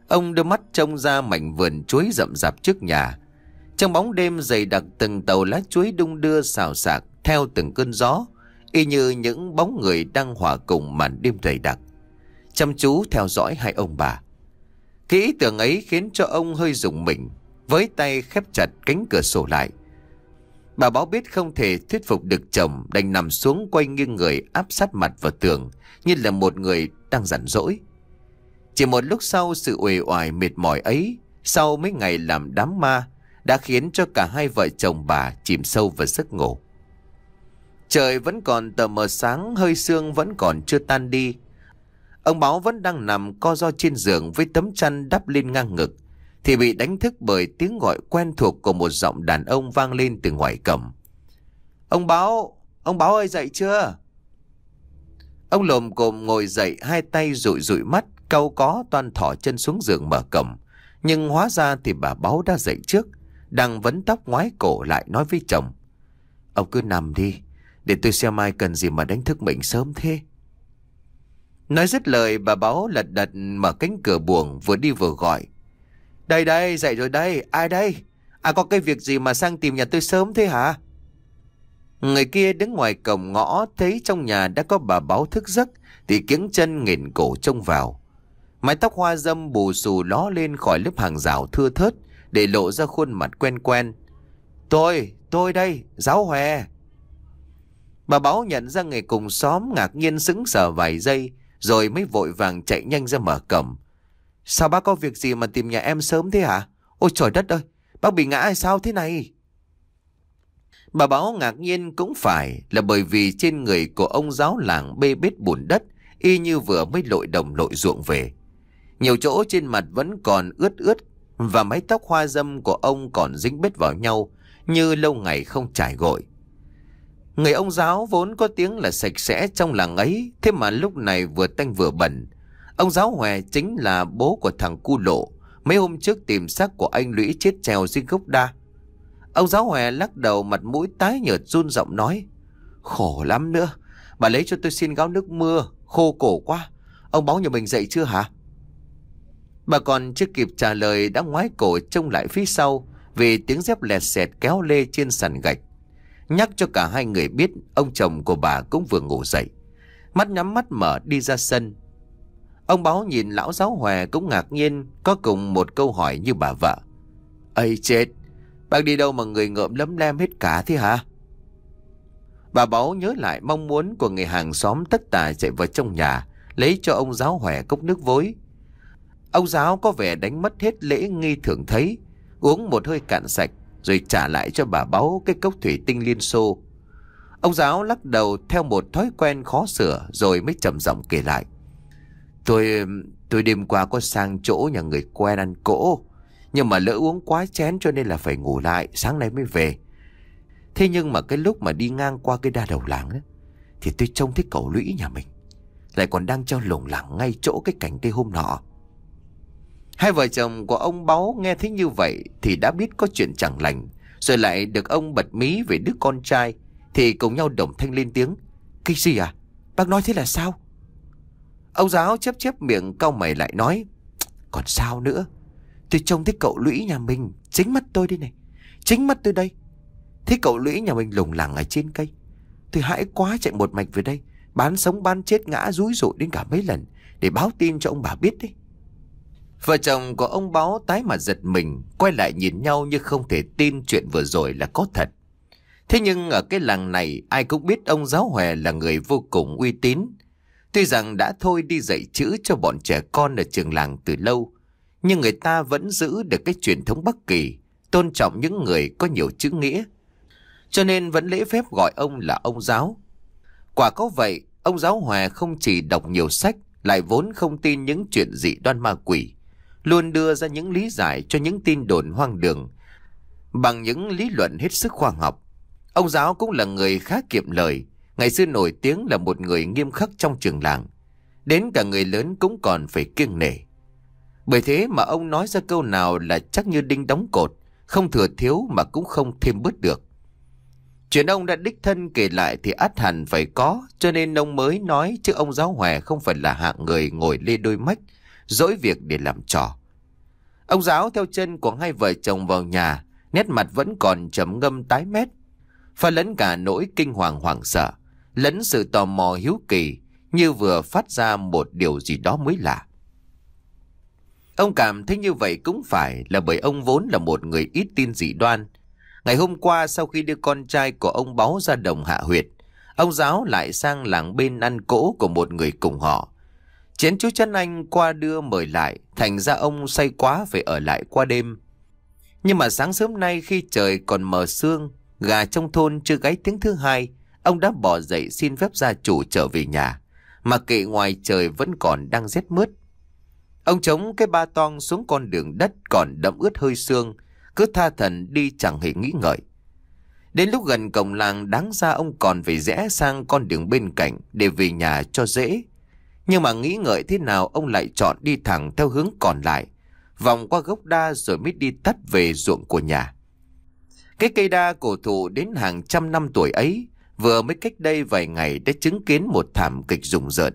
[SPEAKER 1] Ông đưa mắt trông ra mảnh vườn chuối rậm rạp trước nhà. Trong bóng đêm dày đặc từng tàu lá chuối đung đưa xào xạc theo từng cơn gió, y như những bóng người đang hòa cùng màn đêm dày đặc. Chăm chú theo dõi hai ông bà. Cái ý tưởng ấy khiến cho ông hơi rụng mình, với tay khép chặt cánh cửa sổ lại. Bà báo biết không thể thuyết phục được chồng đành nằm xuống quay nghiêng người áp sát mặt vào tường như là một người đang giận dỗi. Chỉ một lúc sau sự uể oải mệt mỏi ấy, sau mấy ngày làm đám ma, đã khiến cho cả hai vợ chồng bà chìm sâu vào giấc ngủ. Trời vẫn còn tờ mờ sáng, hơi sương vẫn còn chưa tan đi. Ông báo vẫn đang nằm co do trên giường với tấm chăn đắp lên ngang ngực, thì bị đánh thức bởi tiếng gọi quen thuộc của một giọng đàn ông vang lên từ ngoài cầm. Ông báo, ông báo ơi dậy chưa? Ông lồm cồm ngồi dậy hai tay rụi rụi mắt, Câu có toan thỏ chân xuống giường mở cổng. Nhưng hóa ra thì bà báu đã dậy trước. Đang vấn tóc ngoái cổ lại nói với chồng. Ông cứ nằm đi. Để tôi xem ai cần gì mà đánh thức mình sớm thế. Nói dứt lời bà báu lật đật mở cánh cửa buồng vừa đi vừa gọi. Đây đây dậy rồi đây. Ai đây? À có cái việc gì mà sang tìm nhà tôi sớm thế hả? Người kia đứng ngoài cổng ngõ thấy trong nhà đã có bà báo thức giấc thì kiếng chân nghển cổ trông vào. Mái tóc hoa dâm bù xù ló lên khỏi lớp hàng rào thưa thớt Để lộ ra khuôn mặt quen quen Tôi, tôi đây, giáo hòe Bà báo nhận ra người cùng xóm ngạc nhiên sững sờ vài giây Rồi mới vội vàng chạy nhanh ra mở cổng Sao bác có việc gì mà tìm nhà em sớm thế hả? Ôi trời đất ơi, bác bị ngã hay sao thế này? Bà báo ngạc nhiên cũng phải là bởi vì trên người của ông giáo làng bê bết bùn đất y như vừa mới lội đồng lội ruộng về. Nhiều chỗ trên mặt vẫn còn ướt ướt và mái tóc hoa dâm của ông còn dính bết vào nhau như lâu ngày không trải gội. Người ông giáo vốn có tiếng là sạch sẽ trong làng ấy, thế mà lúc này vừa tanh vừa bẩn. Ông giáo hòe chính là bố của thằng cu lộ, mấy hôm trước tìm xác của anh Lũy chết treo dưới gốc đa. Ông giáo hòe lắc đầu mặt mũi tái nhợt run giọng nói, khổ lắm nữa, bà lấy cho tôi xin gáo nước mưa, khô cổ quá. Ông báo nhà mình dậy chưa hả? Bà còn chưa kịp trả lời đã ngoái cổ trông lại phía sau vì tiếng dép lẹt xẹt kéo lê trên sàn gạch. Nhắc cho cả hai người biết ông chồng của bà cũng vừa ngủ dậy. Mắt nhắm mắt mở đi ra sân. Ông báo nhìn lão giáo hòe cũng ngạc nhiên có cùng một câu hỏi như bà vợ. Ây chết, bác đi đâu mà người ngợm lấm lem hết cả thế hả? Bà báo nhớ lại mong muốn của người hàng xóm tất tà chạy vào trong nhà lấy cho ông giáo hòe cốc nước vối. Ông giáo có vẻ đánh mất hết lễ nghi thường thấy Uống một hơi cạn sạch Rồi trả lại cho bà báu cái cốc thủy tinh liên xô Ông giáo lắc đầu theo một thói quen khó sửa Rồi mới trầm giọng kể lại Tôi tôi đêm qua có sang chỗ nhà người quen ăn cỗ Nhưng mà lỡ uống quá chén cho nên là phải ngủ lại Sáng nay mới về Thế nhưng mà cái lúc mà đi ngang qua cái đa đầu làng ấy, Thì tôi trông thấy cậu lũy nhà mình Lại còn đang treo lủng lẳng ngay chỗ cái cảnh cây hôm nọ Hai vợ chồng của ông Báu nghe thấy như vậy thì đã biết có chuyện chẳng lành. Rồi lại được ông bật mí về đứa con trai thì cùng nhau đồng thanh lên tiếng. cái gì à? Bác nói thế là sao? Ông giáo chép chép miệng cau mày lại nói. Còn sao nữa? Tôi trông thấy cậu lũy nhà mình chính mắt tôi đây này. Chính mắt tôi đây. Thấy cậu lũy nhà mình lủng lẳng ở trên cây. Tôi hãi quá chạy một mạch về đây. Bán sống ban chết ngã rúi rụi đến cả mấy lần để báo tin cho ông bà biết đấy. Vợ chồng của ông báo tái mà giật mình, quay lại nhìn nhau như không thể tin chuyện vừa rồi là có thật. Thế nhưng ở cái làng này ai cũng biết ông giáo hòe là người vô cùng uy tín. Tuy rằng đã thôi đi dạy chữ cho bọn trẻ con ở trường làng từ lâu, nhưng người ta vẫn giữ được cái truyền thống bất Kỳ, tôn trọng những người có nhiều chữ nghĩa. Cho nên vẫn lễ phép gọi ông là ông giáo. Quả có vậy, ông giáo hòe không chỉ đọc nhiều sách, lại vốn không tin những chuyện dị đoan ma quỷ luôn đưa ra những lý giải cho những tin đồn hoang đường bằng những lý luận hết sức khoa học. Ông giáo cũng là người khá kiệm lời, ngày xưa nổi tiếng là một người nghiêm khắc trong trường làng. Đến cả người lớn cũng còn phải kiêng nể. Bởi thế mà ông nói ra câu nào là chắc như đinh đóng cột, không thừa thiếu mà cũng không thêm bớt được. Chuyện ông đã đích thân kể lại thì át hẳn phải có, cho nên ông mới nói chứ ông giáo hòe không phải là hạng người ngồi lê đôi mách dỗi việc để làm trò. Ông giáo theo chân của hai vợ chồng vào nhà, nét mặt vẫn còn chấm ngâm tái mét. Pha lẫn cả nỗi kinh hoàng hoảng sợ, lẫn sự tò mò hiếu kỳ, như vừa phát ra một điều gì đó mới lạ. Ông cảm thấy như vậy cũng phải là bởi ông vốn là một người ít tin dị đoan. Ngày hôm qua sau khi đưa con trai của ông báo ra đồng hạ huyệt, ông giáo lại sang làng bên ăn cỗ của một người cùng họ chén chú chân anh qua đưa mời lại, thành ra ông say quá phải ở lại qua đêm. Nhưng mà sáng sớm nay khi trời còn mờ sương, gà trong thôn chưa gáy tiếng thứ hai, ông đã bỏ dậy xin phép gia chủ trở về nhà, mà kệ ngoài trời vẫn còn đang rét mướt. Ông chống cái ba tong xuống con đường đất còn đẫm ướt hơi sương, cứ tha thần đi chẳng hề nghĩ ngợi. Đến lúc gần cổng làng đáng ra ông còn phải rẽ sang con đường bên cạnh để về nhà cho dễ. Nhưng mà nghĩ ngợi thế nào ông lại chọn đi thẳng theo hướng còn lại, vòng qua gốc đa rồi mới đi tắt về ruộng của nhà. Cái cây đa cổ thụ đến hàng trăm năm tuổi ấy, vừa mới cách đây vài ngày đã chứng kiến một thảm kịch rùng rợn.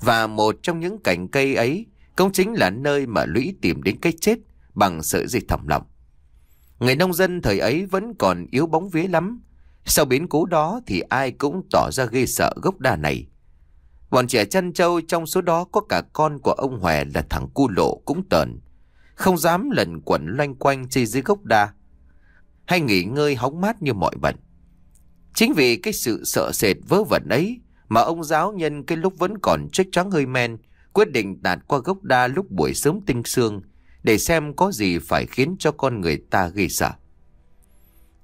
[SPEAKER 1] Và một trong những cành cây ấy cũng chính là nơi mà Lũy tìm đến cái chết bằng sợi dây thầm lọng. Người nông dân thời ấy vẫn còn yếu bóng vía lắm. Sau biến cố đó thì ai cũng tỏ ra ghê sợ gốc đa này. Bọn trẻ chăn trâu trong số đó có cả con của ông Hòe là thằng cu lộ cũng tờn. Không dám lần quẩn loanh quanh chơi dưới gốc đa. Hay nghỉ ngơi hóng mát như mọi bận. Chính vì cái sự sợ sệt vớ vẩn ấy mà ông giáo nhân cái lúc vẫn còn trách trắng hơi men quyết định tạt qua gốc đa lúc buổi sớm tinh sương để xem có gì phải khiến cho con người ta ghi sợ.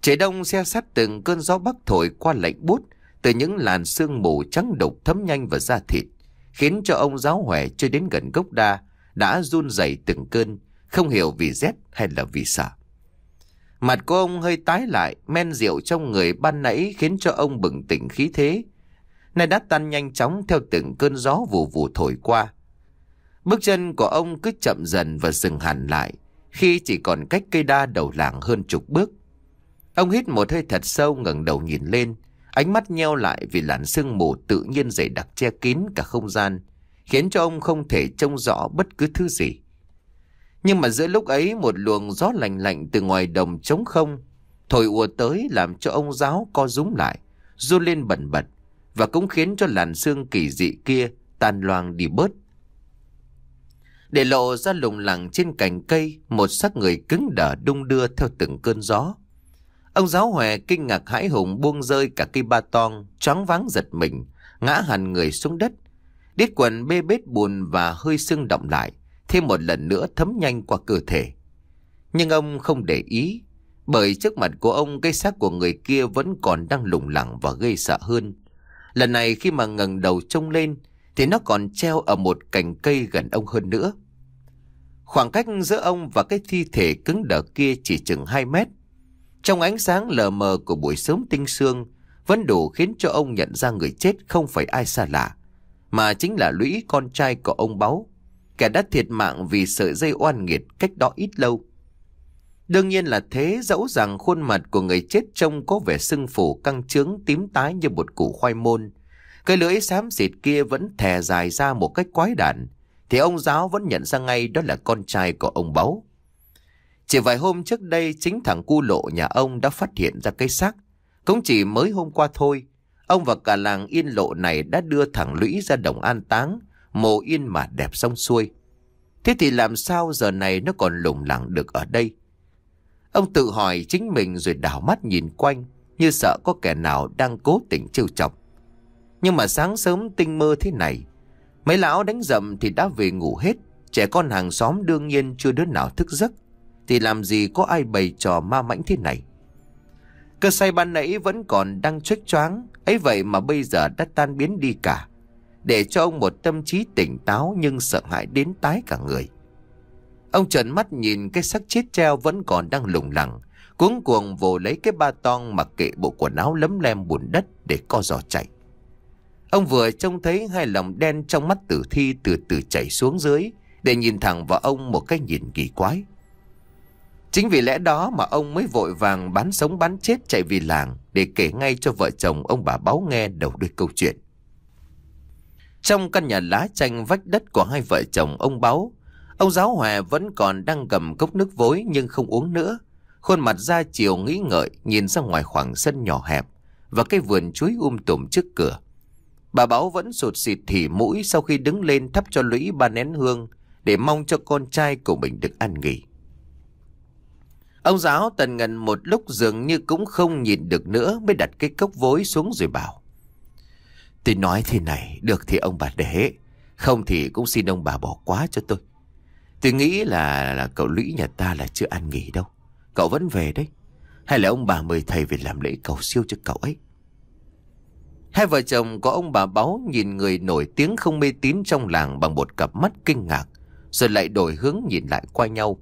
[SPEAKER 1] Trời đông xe sắt từng cơn gió bắc thổi qua lạnh bút từ những làn sương mù trắng đục thấm nhanh vào da thịt, khiến cho ông giáo hòe chưa đến gần gốc đa, đã run rẩy từng cơn, không hiểu vì rét hay là vì sợ. Mặt của ông hơi tái lại, men rượu trong người ban nãy khiến cho ông bừng tỉnh khí thế. Nay đã tan nhanh chóng theo từng cơn gió vù vù thổi qua. Bước chân của ông cứ chậm dần và dừng hẳn lại, khi chỉ còn cách cây đa đầu làng hơn chục bước. Ông hít một hơi thật sâu ngẩng đầu nhìn lên, Ánh mắt nheo lại vì làn sương mù tự nhiên dày đặc che kín cả không gian, khiến cho ông không thể trông rõ bất cứ thứ gì. Nhưng mà giữa lúc ấy một luồng gió lạnh lạnh từ ngoài đồng trống không, thổi ùa tới làm cho ông giáo co rúm lại, run lên bẩn bật, và cũng khiến cho làn sương kỳ dị kia tan loang đi bớt. Để lộ ra lùng lẳng trên cành cây, một xác người cứng đờ đung đưa theo từng cơn gió. Ông giáo hòe kinh ngạc hãi hùng buông rơi cả cây ba tong, choáng váng giật mình, ngã hẳn người xuống đất. Điết quần bê bết buồn và hơi sưng động lại, thêm một lần nữa thấm nhanh qua cơ thể. Nhưng ông không để ý, bởi trước mặt của ông cái xác của người kia vẫn còn đang lủng lẳng và gây sợ hơn. Lần này khi mà ngẩng đầu trông lên thì nó còn treo ở một cành cây gần ông hơn nữa. Khoảng cách giữa ông và cái thi thể cứng đờ kia chỉ chừng 2 mét. Trong ánh sáng lờ mờ của buổi sớm tinh sương Vẫn đủ khiến cho ông nhận ra người chết không phải ai xa lạ Mà chính là Lũy con trai của ông Báu Kẻ đã thiệt mạng vì sợi dây oan nghiệt cách đó ít lâu Đương nhiên là thế dẫu rằng khuôn mặt của người chết trông có vẻ sưng phủ căng trướng tím tái như một củ khoai môn Cái lưỡi xám xịt kia vẫn thè dài ra một cách quái đản Thì ông giáo vẫn nhận ra ngay đó là con trai của ông Báu chỉ vài hôm trước đây chính thằng cu lộ nhà ông đã phát hiện ra cái xác. Cũng chỉ mới hôm qua thôi, ông và cả làng yên lộ này đã đưa thằng Lũy ra đồng an táng, mồ yên mà đẹp xong xuôi. Thế thì làm sao giờ này nó còn lủng lẳng được ở đây? Ông tự hỏi chính mình rồi đảo mắt nhìn quanh, như sợ có kẻ nào đang cố tình trêu chọc. Nhưng mà sáng sớm tinh mơ thế này, mấy lão đánh dầm thì đã về ngủ hết, trẻ con hàng xóm đương nhiên chưa đứa nào thức giấc thì làm gì có ai bày trò ma mãnh thế này. Cơ say ban nãy vẫn còn đang trách choáng, ấy vậy mà bây giờ đã tan biến đi cả. Để cho ông một tâm trí tỉnh táo nhưng sợ hãi đến tái cả người. Ông trợn mắt nhìn cái sắc chết treo vẫn còn đang lủng lẳng, cuống cuồng vồ lấy cái ba tong mặc kệ bộ quần áo lấm lem bùn đất để co giò chạy. Ông vừa trông thấy hai lòng đen trong mắt tử thi từ từ chảy xuống dưới để nhìn thẳng vào ông một cái nhìn kỳ quái. Chính vì lẽ đó mà ông mới vội vàng bán sống bán chết chạy vì làng để kể ngay cho vợ chồng ông bà báo nghe đầu đuôi câu chuyện. Trong căn nhà lá chanh vách đất của hai vợ chồng ông báo, ông giáo hòa vẫn còn đang cầm cốc nước vối nhưng không uống nữa. Khuôn mặt ra chiều nghĩ ngợi nhìn ra ngoài khoảng sân nhỏ hẹp và cái vườn chuối um tùm trước cửa. Bà báo vẫn sụt xịt thì mũi sau khi đứng lên thắp cho lũy ba nén hương để mong cho con trai của mình được an nghỉ. Ông giáo tần ngần một lúc dường như cũng không nhìn được nữa mới đặt cái cốc vối xuống rồi bảo. Tôi nói thế này, được thì ông bà để, không thì cũng xin ông bà bỏ quá cho tôi. Tôi nghĩ là là cậu lũy nhà ta là chưa ăn nghỉ đâu, cậu vẫn về đấy. Hay là ông bà mời thầy về làm lễ cầu siêu cho cậu ấy. Hai vợ chồng có ông bà báo nhìn người nổi tiếng không mê tín trong làng bằng một cặp mắt kinh ngạc, rồi lại đổi hướng nhìn lại qua nhau.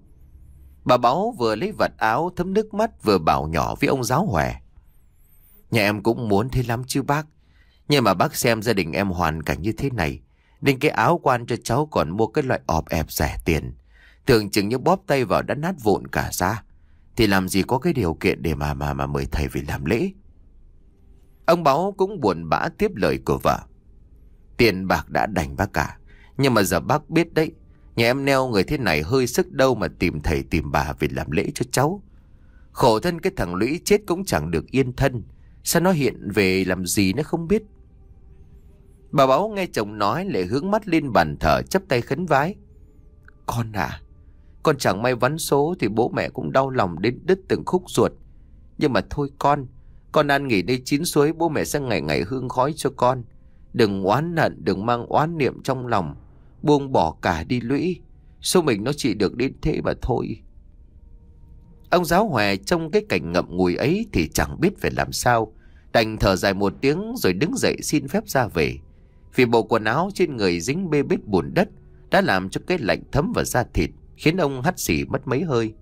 [SPEAKER 1] Bà Báo vừa lấy vạt áo thấm nước mắt vừa bảo nhỏ với ông giáo hòe. Nhà em cũng muốn thế lắm chứ bác. Nhưng mà bác xem gia đình em hoàn cảnh như thế này. Nên cái áo quan cho cháu còn mua cái loại ọp ẹp rẻ tiền. Tưởng chừng như bóp tay vào đã nát vụn cả ra. Thì làm gì có cái điều kiện để mà mà mà mời thầy về làm lễ. Ông Báo cũng buồn bã tiếp lời của vợ. Tiền bạc đã đành bác cả. Nhưng mà giờ bác biết đấy. Nhà em neo người thế này hơi sức đâu mà tìm thầy tìm bà về làm lễ cho cháu. Khổ thân cái thằng lũy chết cũng chẳng được yên thân. Sao nó hiện về làm gì nó không biết. Bà báo nghe chồng nói lại hướng mắt lên bàn thờ chấp tay khấn vái. Con à, con chẳng may vắn số thì bố mẹ cũng đau lòng đến đứt từng khúc ruột. Nhưng mà thôi con, con ăn nghỉ đây chín suối bố mẹ sẽ ngày ngày hương khói cho con. Đừng oán hận đừng mang oán niệm trong lòng buông bỏ cả đi lũy. Số mình nó chỉ được đến thế mà thôi. Ông giáo hòe trong cái cảnh ngậm ngùi ấy thì chẳng biết phải làm sao. Đành thở dài một tiếng rồi đứng dậy xin phép ra về. Vì bộ quần áo trên người dính bê bết bùn đất đã làm cho cái lạnh thấm vào da thịt, khiến ông hắt xỉ mất mấy hơi.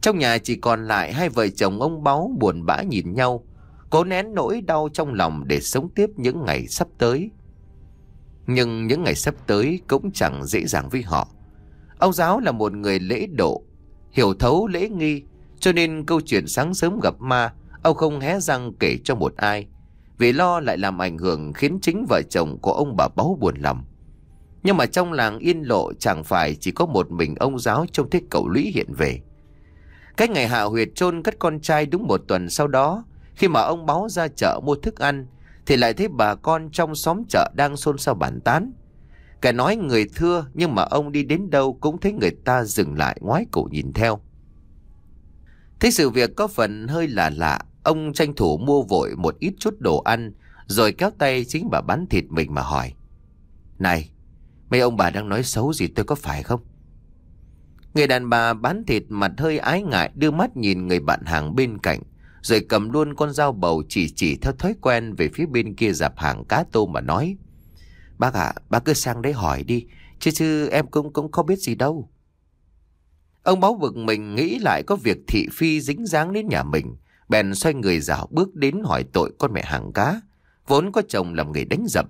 [SPEAKER 1] Trong nhà chỉ còn lại hai vợ chồng ông báu buồn bã nhìn nhau, cố nén nỗi đau trong lòng để sống tiếp những ngày sắp tới. Nhưng những ngày sắp tới cũng chẳng dễ dàng với họ Ông giáo là một người lễ độ Hiểu thấu lễ nghi Cho nên câu chuyện sáng sớm gặp ma Ông không hé răng kể cho một ai Vì lo lại làm ảnh hưởng Khiến chính vợ chồng của ông bà báu buồn lòng Nhưng mà trong làng yên lộ Chẳng phải chỉ có một mình ông giáo Trông thích cậu lũy hiện về Cách ngày hạ huyệt chôn cất con trai đúng một tuần sau đó Khi mà ông báo ra chợ mua thức ăn thì lại thấy bà con trong xóm chợ đang xôn xao bàn tán. Kẻ nói người thưa nhưng mà ông đi đến đâu cũng thấy người ta dừng lại ngoái cổ nhìn theo. Thấy sự việc có phần hơi lạ lạ, ông tranh thủ mua vội một ít chút đồ ăn rồi kéo tay chính bà bán thịt mình mà hỏi. Này, mấy ông bà đang nói xấu gì tôi có phải không? Người đàn bà bán thịt mặt hơi ái ngại đưa mắt nhìn người bạn hàng bên cạnh rồi cầm luôn con dao bầu chỉ chỉ theo thói quen về phía bên kia dạp hàng cá tô mà nói. Bác ạ, bác cứ sang đấy hỏi đi, chứ chứ em cũng cũng không biết gì đâu. Ông báo vực mình nghĩ lại có việc thị phi dính dáng đến nhà mình. Bèn xoay người dạo bước đến hỏi tội con mẹ hàng cá. Vốn có chồng làm người đánh dậm.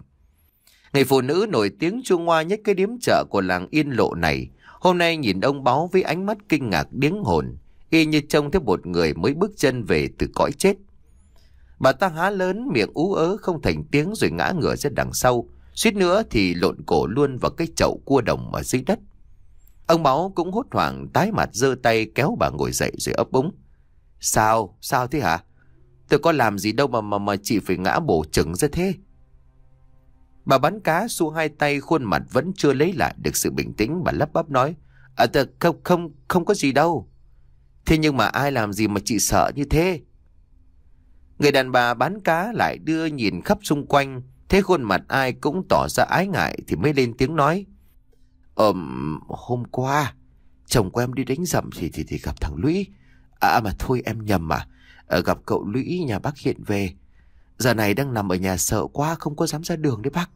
[SPEAKER 1] Người phụ nữ nổi tiếng Trung Hoa nhất cái điếm chợ của làng Yên Lộ này. Hôm nay nhìn ông báo với ánh mắt kinh ngạc điếng hồn y như trông thấy một người mới bước chân về từ cõi chết. Bà ta há lớn miệng ú ớ không thành tiếng rồi ngã ngửa ra đằng sau, suýt nữa thì lộn cổ luôn vào cái chậu cua đồng ở dưới đất. Ông Máu cũng hốt hoảng tái mặt giơ tay kéo bà ngồi dậy rồi ấp úng. Sao? Sao thế hả? Tôi có làm gì đâu mà mà mà chị phải ngã bổ trứng ra thế. Bà bắn cá xu hai tay khuôn mặt vẫn chưa lấy lại được sự bình tĩnh bà lắp bắp nói. À, tôi không, không, không có gì đâu. Thế nhưng mà ai làm gì mà chị sợ như thế? Người đàn bà bán cá lại đưa nhìn khắp xung quanh, thế khuôn mặt ai cũng tỏ ra ái ngại thì mới lên tiếng nói. Ờm, hôm qua, chồng của em đi đánh dậm thì, thì thì gặp thằng Lũy. À, à mà thôi em nhầm mà, à, ờ, gặp cậu Lũy nhà bác hiện về. Giờ này đang nằm ở nhà sợ quá không có dám ra đường đấy bác.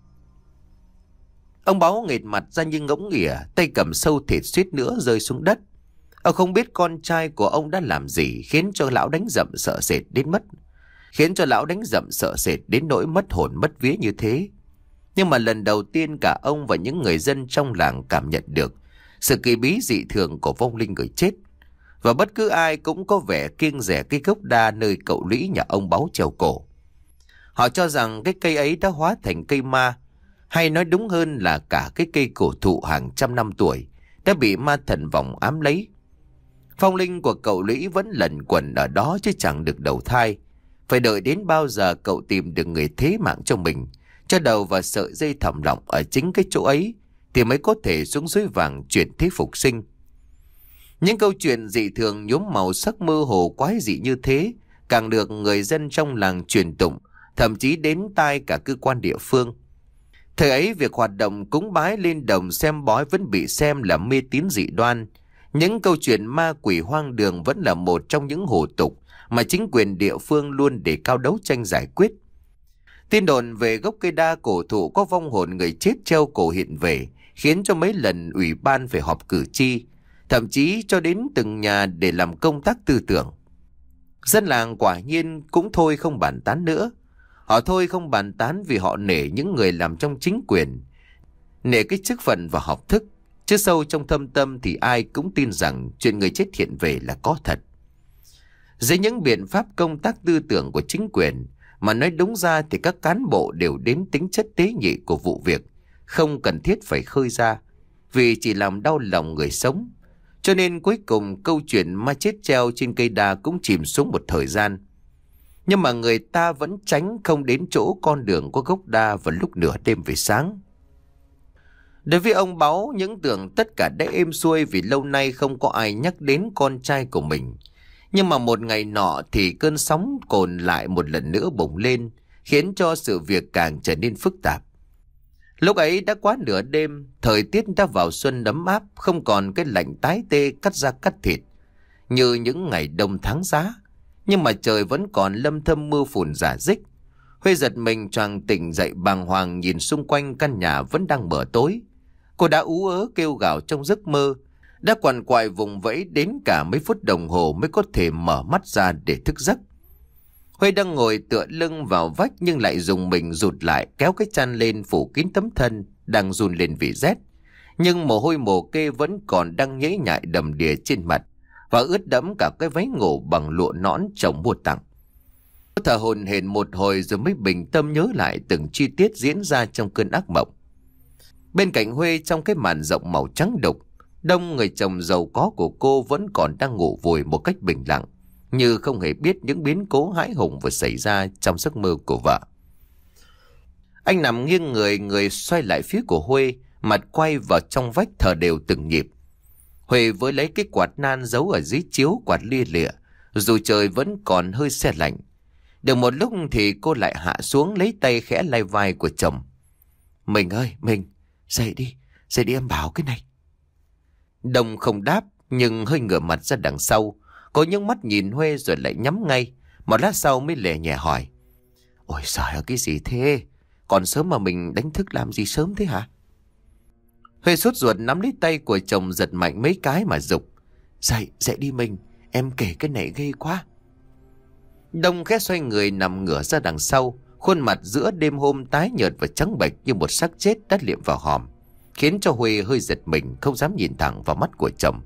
[SPEAKER 1] Ông báo nghệt mặt ra như ngỗng nghỉa, tay cầm sâu thịt suýt nữa rơi xuống đất. Ông không biết con trai của ông đã làm gì khiến cho lão đánh dậm sợ sệt đến mất. Khiến cho lão đánh dậm sợ sệt đến nỗi mất hồn mất vía như thế. Nhưng mà lần đầu tiên cả ông và những người dân trong làng cảm nhận được sự kỳ bí dị thường của vong linh người chết. Và bất cứ ai cũng có vẻ kiêng rẻ cây gốc đa nơi cậu lũy nhà ông báo treo cổ. Họ cho rằng cái cây ấy đã hóa thành cây ma, hay nói đúng hơn là cả cái cây cổ thụ hàng trăm năm tuổi đã bị ma thần vòng ám lấy Phong linh của cậu Lũy vẫn lẩn quẩn ở đó chứ chẳng được đầu thai. Phải đợi đến bao giờ cậu tìm được người thế mạng cho mình, cho đầu và sợi dây thầm lọng ở chính cái chỗ ấy, thì mới có thể xuống dưới vàng chuyển thế phục sinh. Những câu chuyện dị thường nhốm màu sắc mơ hồ quái dị như thế, càng được người dân trong làng truyền tụng, thậm chí đến tai cả cơ quan địa phương. Thời ấy việc hoạt động cúng bái lên đồng xem bói vẫn bị xem là mê tín dị đoan, những câu chuyện ma quỷ hoang đường vẫn là một trong những hồ tục mà chính quyền địa phương luôn để cao đấu tranh giải quyết. Tin đồn về gốc cây đa cổ thụ có vong hồn người chết treo cổ hiện về, khiến cho mấy lần ủy ban phải họp cử tri, thậm chí cho đến từng nhà để làm công tác tư tưởng. Dân làng quả nhiên cũng thôi không bàn tán nữa. Họ thôi không bàn tán vì họ nể những người làm trong chính quyền, nể cái chức phận và học thức. Chứ sâu trong thâm tâm thì ai cũng tin rằng chuyện người chết hiện về là có thật. Dưới những biện pháp công tác tư tưởng của chính quyền, mà nói đúng ra thì các cán bộ đều đến tính chất tế nhị của vụ việc, không cần thiết phải khơi ra, vì chỉ làm đau lòng người sống. Cho nên cuối cùng câu chuyện ma chết treo trên cây đa cũng chìm xuống một thời gian. Nhưng mà người ta vẫn tránh không đến chỗ con đường có gốc đa vào lúc nửa đêm về sáng. Đối với ông Báo, những tưởng tất cả đã êm xuôi vì lâu nay không có ai nhắc đến con trai của mình. Nhưng mà một ngày nọ thì cơn sóng cồn lại một lần nữa bùng lên, khiến cho sự việc càng trở nên phức tạp. Lúc ấy đã quá nửa đêm, thời tiết đã vào xuân đấm áp, không còn cái lạnh tái tê cắt da cắt thịt, như những ngày đông tháng giá. Nhưng mà trời vẫn còn lâm thâm mưa phùn giả dích. Huy giật mình tràng tỉnh dậy bàng hoàng nhìn xung quanh căn nhà vẫn đang mở tối. Cô đã ú ớ kêu gào trong giấc mơ, đã quằn quại vùng vẫy đến cả mấy phút đồng hồ mới có thể mở mắt ra để thức giấc. Huy đang ngồi tựa lưng vào vách nhưng lại dùng mình rụt lại kéo cái chăn lên phủ kín tấm thân đang run lên vì rét. Nhưng mồ hôi mồ kê vẫn còn đang nhễ nhại đầm đìa trên mặt và ướt đẫm cả cái váy ngủ bằng lụa nõn chồng mua tặng. Thở hồn hển một hồi rồi mới bình tâm nhớ lại từng chi tiết diễn ra trong cơn ác mộng. Bên cạnh Huê trong cái màn rộng màu trắng đục, đông người chồng giàu có của cô vẫn còn đang ngủ vùi một cách bình lặng, như không hề biết những biến cố hãi hùng vừa xảy ra trong giấc mơ của vợ. Anh nằm nghiêng người, người xoay lại phía của Huê, mặt quay vào trong vách thở đều từng nhịp. Huê với lấy cái quạt nan giấu ở dưới chiếu quạt lia lịa, dù trời vẫn còn hơi xe lạnh. Được một lúc thì cô lại hạ xuống lấy tay khẽ lay vai của chồng. Mình ơi, mình, Dậy đi, dậy đi em bảo cái này. Đồng không đáp, nhưng hơi ngửa mặt ra đằng sau. có nhấc mắt nhìn Huê rồi lại nhắm ngay. Một lát sau mới lẻ nhẹ hỏi. Ôi trời ơi, cái gì thế? Còn sớm mà mình đánh thức làm gì sớm thế hả? Huê sốt ruột nắm lấy tay của chồng giật mạnh mấy cái mà dục Dậy, dậy đi mình, em kể cái này ghê quá. đồng khẽ xoay người nằm ngửa ra đằng sau. Khuôn mặt giữa đêm hôm tái nhợt và trắng bệch như một xác chết đã liệm vào hòm, khiến cho Huy hơi giật mình không dám nhìn thẳng vào mắt của chồng.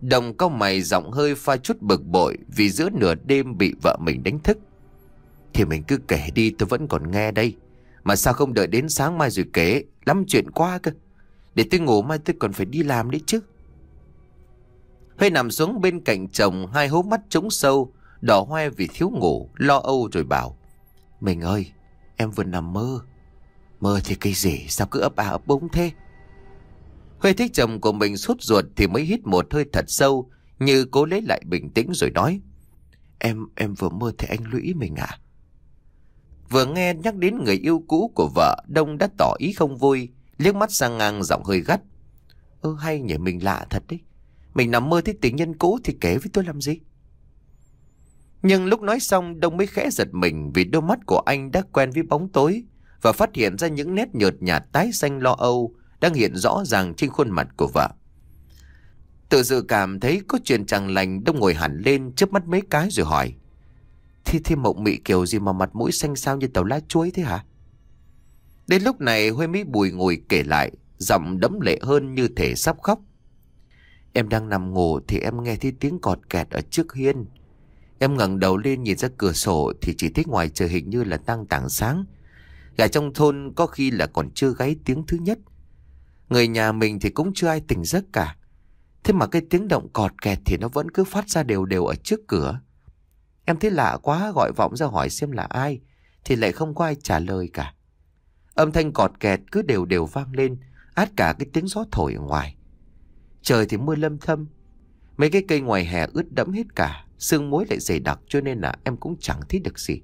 [SPEAKER 1] Đồng cao mày giọng hơi pha chút bực bội vì giữa nửa đêm bị vợ mình đánh thức. Thì mình cứ kể đi tôi vẫn còn nghe đây. Mà sao không đợi đến sáng mai rồi kể, lắm chuyện quá cơ. Để tôi ngủ mai tôi còn phải đi làm đấy chứ. Huy nằm xuống bên cạnh chồng hai hố mắt trống sâu, đỏ hoe vì thiếu ngủ, lo âu rồi bảo. Mình ơi Em vừa nằm mơ Mơ thì cái gì sao cứ ấp à ấp úng thế Huệ thấy chồng của mình sốt ruột Thì mới hít một hơi thật sâu Như cố lấy lại bình tĩnh rồi nói Em em vừa mơ thấy anh lũy mình à Vừa nghe nhắc đến người yêu cũ của vợ Đông đã tỏ ý không vui liếc mắt sang ngang giọng hơi gắt Ơ hay nhỉ mình lạ thật đấy Mình nằm mơ thấy tình nhân cũ thì kể với tôi làm gì nhưng lúc nói xong Đông mới khẽ giật mình vì đôi mắt của anh đã quen với bóng tối và phát hiện ra những nét nhợt nhạt tái xanh lo âu đang hiện rõ ràng trên khuôn mặt của vợ. Tự dự cảm thấy có chuyện chẳng lành Đông ngồi hẳn lên chớp mắt mấy cái rồi hỏi. Thi Thi mộng mị kiểu gì mà mặt mũi xanh xao như tàu lá chuối thế hả? Đến lúc này Huê Mỹ Bùi ngồi kể lại, giọng đẫm lệ hơn như thể sắp khóc. Em đang nằm ngủ thì em nghe thấy tiếng cọt kẹt ở trước hiên. Em ngẩng đầu lên nhìn ra cửa sổ thì chỉ thấy ngoài trời hình như là tăng tảng sáng. Gà trong thôn có khi là còn chưa gáy tiếng thứ nhất. Người nhà mình thì cũng chưa ai tỉnh giấc cả. Thế mà cái tiếng động cọt kẹt thì nó vẫn cứ phát ra đều đều ở trước cửa. Em thấy lạ quá gọi vọng ra hỏi xem là ai thì lại không có ai trả lời cả. Âm thanh cọt kẹt cứ đều đều vang lên át cả cái tiếng gió thổi ở ngoài. Trời thì mưa lâm thâm, mấy cái cây ngoài hè ướt đẫm hết cả. Sương muối lại dày đặc cho nên là em cũng chẳng thấy được gì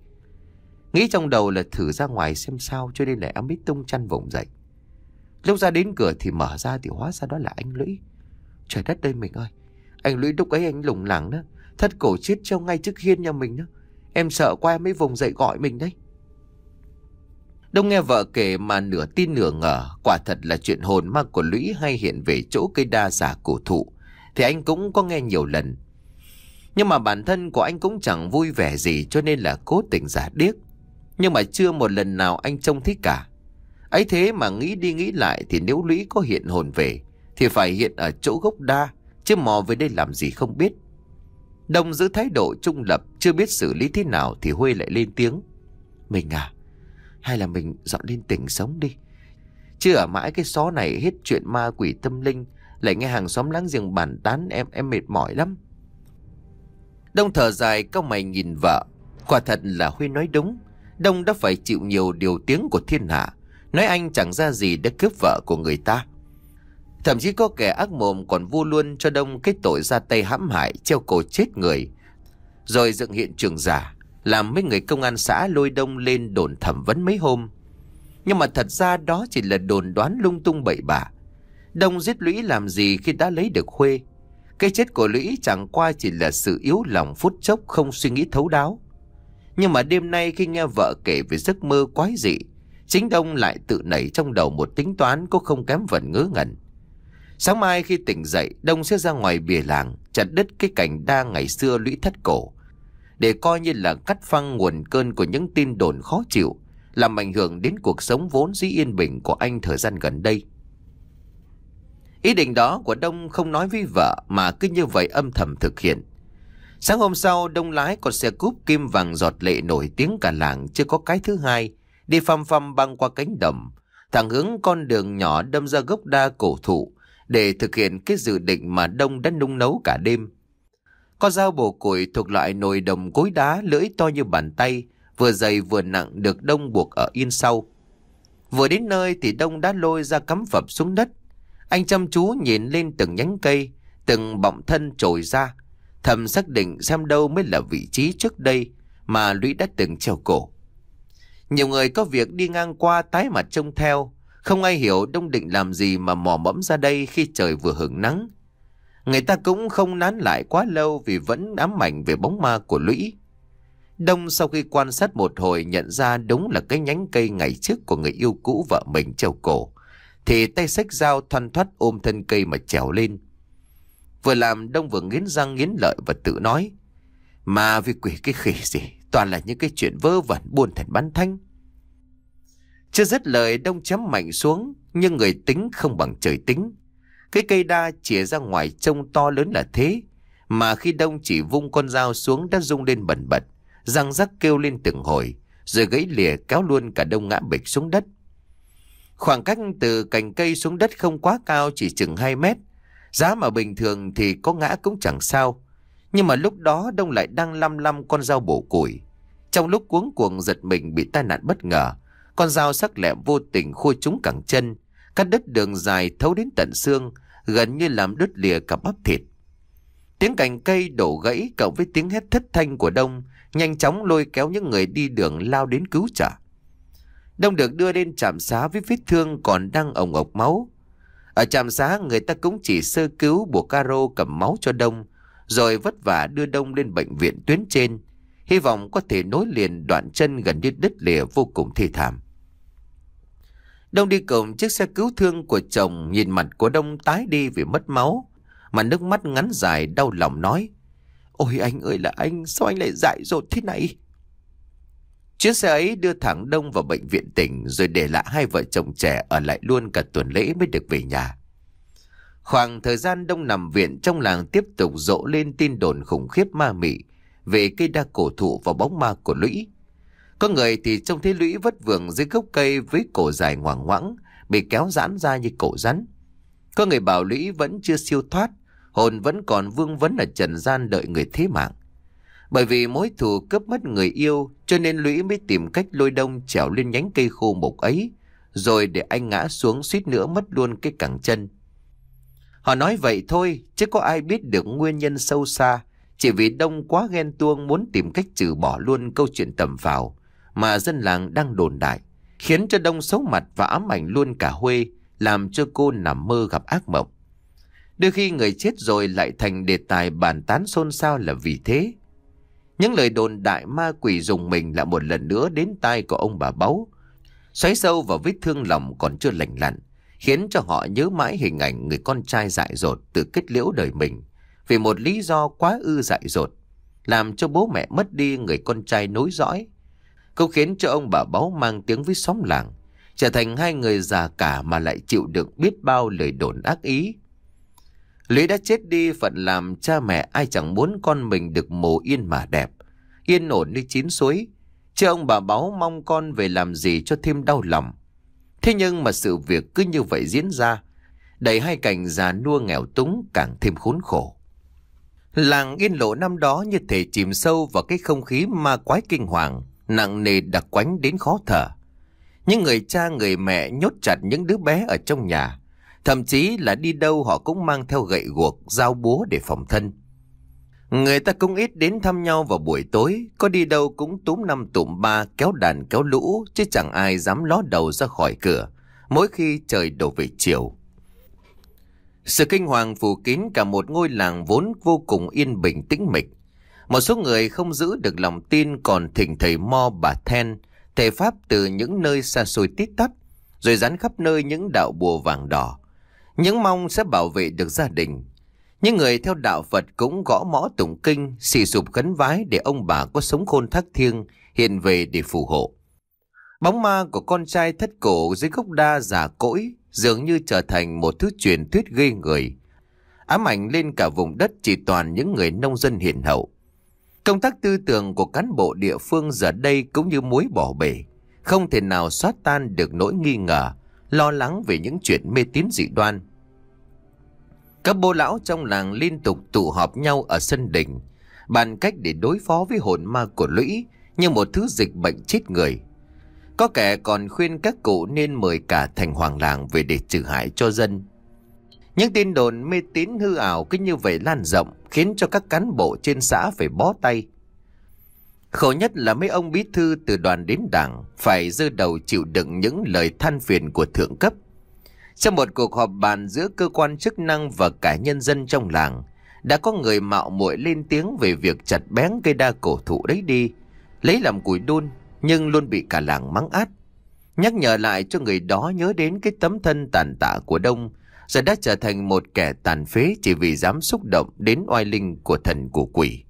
[SPEAKER 1] Nghĩ trong đầu là thử ra ngoài xem sao cho nên là em mới tung chăn vùng dậy Lúc ra đến cửa thì mở ra thì hóa ra đó là anh Lũy Trời đất đây mình ơi Anh Lũy lúc ấy anh lùng lẳng đó Thất cổ chết treo ngay trước hiên nhà mình đó Em sợ qua mới vùng dậy gọi mình đấy Đông nghe vợ kể mà nửa tin nửa ngờ Quả thật là chuyện hồn ma của Lũy hay hiện về chỗ cây đa giả cổ thụ Thì anh cũng có nghe nhiều lần nhưng mà bản thân của anh cũng chẳng vui vẻ gì cho nên là cố tình giả điếc. Nhưng mà chưa một lần nào anh trông thấy cả. ấy thế mà nghĩ đi nghĩ lại thì nếu Lũy có hiện hồn về thì phải hiện ở chỗ gốc đa, chứ mò về đây làm gì không biết. đồng giữ thái độ trung lập, chưa biết xử lý thế nào thì Huê lại lên tiếng. Mình à, hay là mình dọn lên tỉnh sống đi. Chứ ở mãi cái xó này hết chuyện ma quỷ tâm linh, lại nghe hàng xóm láng giềng bàn tán em em mệt mỏi lắm. Đông thở dài cao mày nhìn vợ. Quả thật là Huy nói đúng. Đông đã phải chịu nhiều điều tiếng của thiên hạ. Nói anh chẳng ra gì để cướp vợ của người ta. Thậm chí có kẻ ác mồm còn vu luôn cho Đông cái tội ra tay hãm hại, treo cổ chết người. Rồi dựng hiện trường giả, làm mấy người công an xã lôi Đông lên đồn thẩm vấn mấy hôm. Nhưng mà thật ra đó chỉ là đồn đoán lung tung bậy bạ. Đông giết lũy làm gì khi đã lấy được Khuê? Cái chết của Lũy chẳng qua chỉ là sự yếu lòng phút chốc không suy nghĩ thấu đáo. Nhưng mà đêm nay khi nghe vợ kể về giấc mơ quái dị, chính đông lại tự nảy trong đầu một tính toán có không kém phần ngớ ngẩn. Sáng mai khi tỉnh dậy, Đông sẽ ra ngoài bìa làng, chặt đứt cái cảnh đa ngày xưa lũy thất cổ, để coi như là cắt phăng nguồn cơn của những tin đồn khó chịu, làm ảnh hưởng đến cuộc sống vốn dĩ yên bình của anh thời gian gần đây. Ý định đó của Đông không nói với vợ mà cứ như vậy âm thầm thực hiện. Sáng hôm sau, Đông lái con xe cúp kim vàng giọt lệ nổi tiếng cả làng chưa có cái thứ hai, đi phăm phăm băng qua cánh đồng, thẳng hướng con đường nhỏ đâm ra gốc đa cổ thụ để thực hiện cái dự định mà Đông đã nung nấu cả đêm. Con dao bổ củi thuộc loại nồi đồng cối đá lưỡi to như bàn tay, vừa dày vừa nặng được Đông buộc ở yên sau. Vừa đến nơi thì Đông đã lôi ra cắm phập xuống đất, anh chăm chú nhìn lên từng nhánh cây, từng bọng thân trồi ra. Thầm xác định xem đâu mới là vị trí trước đây mà lũy đã từng treo cổ. Nhiều người có việc đi ngang qua tái mặt trông theo, không ai hiểu Đông định làm gì mà mò mẫm ra đây khi trời vừa hưởng nắng. Người ta cũng không nán lại quá lâu vì vẫn ám ảnh về bóng ma của lũy. Đông sau khi quan sát một hồi nhận ra đúng là cái nhánh cây ngày trước của người yêu cũ vợ mình treo cổ thì tay sách dao thoăn thoắt ôm thân cây mà trèo lên. Vừa làm Đông vừa nghiến răng nghiến lợi và tự nói. Mà vì quỷ cái khỉ gì, toàn là những cái chuyện vơ vẩn buồn thần bán thanh. Chưa dứt lời Đông chấm mạnh xuống, nhưng người tính không bằng trời tính. Cái cây đa chìa ra ngoài trông to lớn là thế, mà khi Đông chỉ vung con dao xuống đã rung lên bẩn bật, răng rắc kêu lên từng hồi, rồi gãy lìa kéo luôn cả Đông ngã bịch xuống đất. Khoảng cách từ cành cây xuống đất không quá cao chỉ chừng 2 mét. Giá mà bình thường thì có ngã cũng chẳng sao. Nhưng mà lúc đó Đông lại đang lăm lăm con dao bổ củi. Trong lúc cuống cuồng giật mình bị tai nạn bất ngờ, con dao sắc lẹm vô tình khua trúng cẳng chân, cắt đứt đường dài thấu đến tận xương, gần như làm đứt lìa cả bắp thịt. Tiếng cành cây đổ gãy cộng với tiếng hét thất thanh của Đông nhanh chóng lôi kéo những người đi đường lao đến cứu trợ. Đông được đưa lên trạm xá với vết thương còn đang ổng ộc máu. Ở trạm xá người ta cũng chỉ sơ cứu buộc caro cầm máu cho Đông, rồi vất vả đưa Đông lên bệnh viện tuyến trên, hy vọng có thể nối liền đoạn chân gần như đứt lìa vô cùng thê thảm. Đông đi cùng chiếc xe cứu thương của chồng nhìn mặt của Đông tái đi vì mất máu, mà nước mắt ngắn dài đau lòng nói. Ôi anh ơi là anh, sao anh lại dại dột thế này? Chiếc xe ấy đưa thẳng Đông vào bệnh viện tỉnh rồi để lại hai vợ chồng trẻ ở lại luôn cả tuần lễ mới được về nhà. Khoảng thời gian Đông nằm viện trong làng tiếp tục rộ lên tin đồn khủng khiếp ma mị về cây đa cổ thụ và bóng ma của lũy. Có người thì trông thấy lũy vất vưởng dưới gốc cây với cổ dài ngoằng ngoẵng, bị kéo giãn ra như cổ rắn. Có người bảo lũy vẫn chưa siêu thoát, hồn vẫn còn vương vấn ở trần gian đợi người thế mạng. Bởi vì mối thù cướp mất người yêu cho nên Lũy mới tìm cách lôi đông trèo lên nhánh cây khô mục ấy rồi để anh ngã xuống suýt nữa mất luôn cái cẳng chân. Họ nói vậy thôi chứ có ai biết được nguyên nhân sâu xa chỉ vì đông quá ghen tuông muốn tìm cách trừ bỏ luôn câu chuyện tầm vào mà dân làng đang đồn đại khiến cho đông xấu mặt và ám ảnh luôn cả Huê làm cho cô nằm mơ gặp ác mộng. Đôi khi người chết rồi lại thành đề tài bàn tán xôn xao là vì thế. Những lời đồn đại ma quỷ dùng mình là một lần nữa đến tai của ông bà Báu. Xoáy sâu vào vết thương lòng còn chưa lành lặn, khiến cho họ nhớ mãi hình ảnh người con trai dại dột tự kết liễu đời mình. Vì một lý do quá ư dại dột, làm cho bố mẹ mất đi người con trai nối dõi. Câu khiến cho ông bà Báu mang tiếng với xóm làng, trở thành hai người già cả mà lại chịu được biết bao lời đồn ác ý Lưới đã chết đi phận làm cha mẹ ai chẳng muốn con mình được mồ yên mà đẹp, yên ổn như chín suối. Chứ ông bà báo mong con về làm gì cho thêm đau lòng. Thế nhưng mà sự việc cứ như vậy diễn ra, đẩy hai cảnh già nua nghèo túng càng thêm khốn khổ. Làng yên lộ năm đó như thể chìm sâu vào cái không khí ma quái kinh hoàng, nặng nề đặc quánh đến khó thở. Những người cha người mẹ nhốt chặt những đứa bé ở trong nhà, Thậm chí là đi đâu họ cũng mang theo gậy guộc, dao búa để phòng thân. Người ta cũng ít đến thăm nhau vào buổi tối, có đi đâu cũng túm năm tụm ba kéo đàn kéo lũ, chứ chẳng ai dám ló đầu ra khỏi cửa, mỗi khi trời đổ về chiều. Sự kinh hoàng phủ kín cả một ngôi làng vốn vô cùng yên bình tĩnh mịch. Một số người không giữ được lòng tin còn thỉnh thầy Mo bà Then, thầy Pháp từ những nơi xa xôi tít tắp, rồi dán khắp nơi những đạo bùa vàng đỏ những mong sẽ bảo vệ được gia đình. Những người theo đạo Phật cũng gõ mõ tụng kinh, xì sụp khấn vái để ông bà có sống khôn thác thiêng, hiện về để phù hộ. Bóng ma của con trai thất cổ dưới gốc đa già cỗi dường như trở thành một thứ truyền thuyết gây người. Ám ảnh lên cả vùng đất chỉ toàn những người nông dân hiền hậu. Công tác tư tưởng của cán bộ địa phương giờ đây cũng như muối bỏ bể, không thể nào xóa tan được nỗi nghi ngờ lo lắng về những chuyện mê tín dị đoan. Các bô lão trong làng liên tục tụ họp nhau ở sân đình bàn cách để đối phó với hồn ma của lũy như một thứ dịch bệnh chết người. Có kẻ còn khuyên các cụ nên mời cả thành hoàng làng về để trừ hại cho dân. Những tin đồn mê tín hư ảo cứ như vậy lan rộng khiến cho các cán bộ trên xã phải bó tay. Khổ nhất là mấy ông bí thư từ đoàn đến đảng phải dơ đầu chịu đựng những lời than phiền của thượng cấp. Trong một cuộc họp bàn giữa cơ quan chức năng và cả nhân dân trong làng, đã có người mạo muội lên tiếng về việc chặt bén cây đa cổ thụ đấy đi, lấy làm củi đun nhưng luôn bị cả làng mắng át. Nhắc nhở lại cho người đó nhớ đến cái tấm thân tàn tạ của Đông, giờ đã trở thành một kẻ tàn phế chỉ vì dám xúc động đến oai linh của thần của quỷ.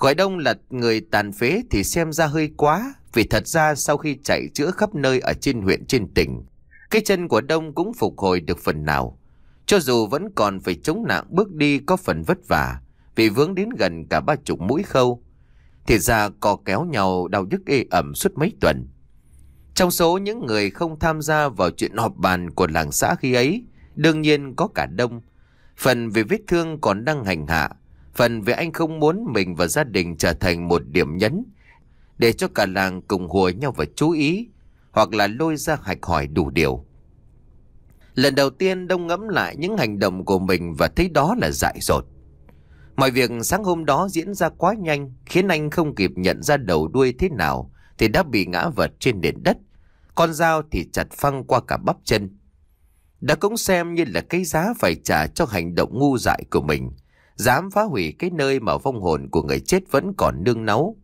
[SPEAKER 1] Gọi đông là người tàn phế thì xem ra hơi quá, vì thật ra sau khi chạy chữa khắp nơi ở trên huyện trên tỉnh, cái chân của đông cũng phục hồi được phần nào. Cho dù vẫn còn phải chống nặng bước đi có phần vất vả, vì vướng đến gần cả ba chục mũi khâu. Thì ra cò kéo nhau đau nhức ê ẩm suốt mấy tuần. Trong số những người không tham gia vào chuyện họp bàn của làng xã khi ấy, đương nhiên có cả đông. Phần về vết thương còn đang hành hạ, Phần vì anh không muốn mình và gia đình trở thành một điểm nhấn để cho cả làng cùng hùa nhau và chú ý hoặc là lôi ra hạch hỏi đủ điều. Lần đầu tiên Đông ngẫm lại những hành động của mình và thấy đó là dại dột. Mọi việc sáng hôm đó diễn ra quá nhanh khiến anh không kịp nhận ra đầu đuôi thế nào thì đã bị ngã vật trên nền đất. Con dao thì chặt phăng qua cả bắp chân. Đã cũng xem như là cái giá phải trả cho hành động ngu dại của mình dám phá hủy cái nơi mà vong hồn của người chết vẫn còn nương náu.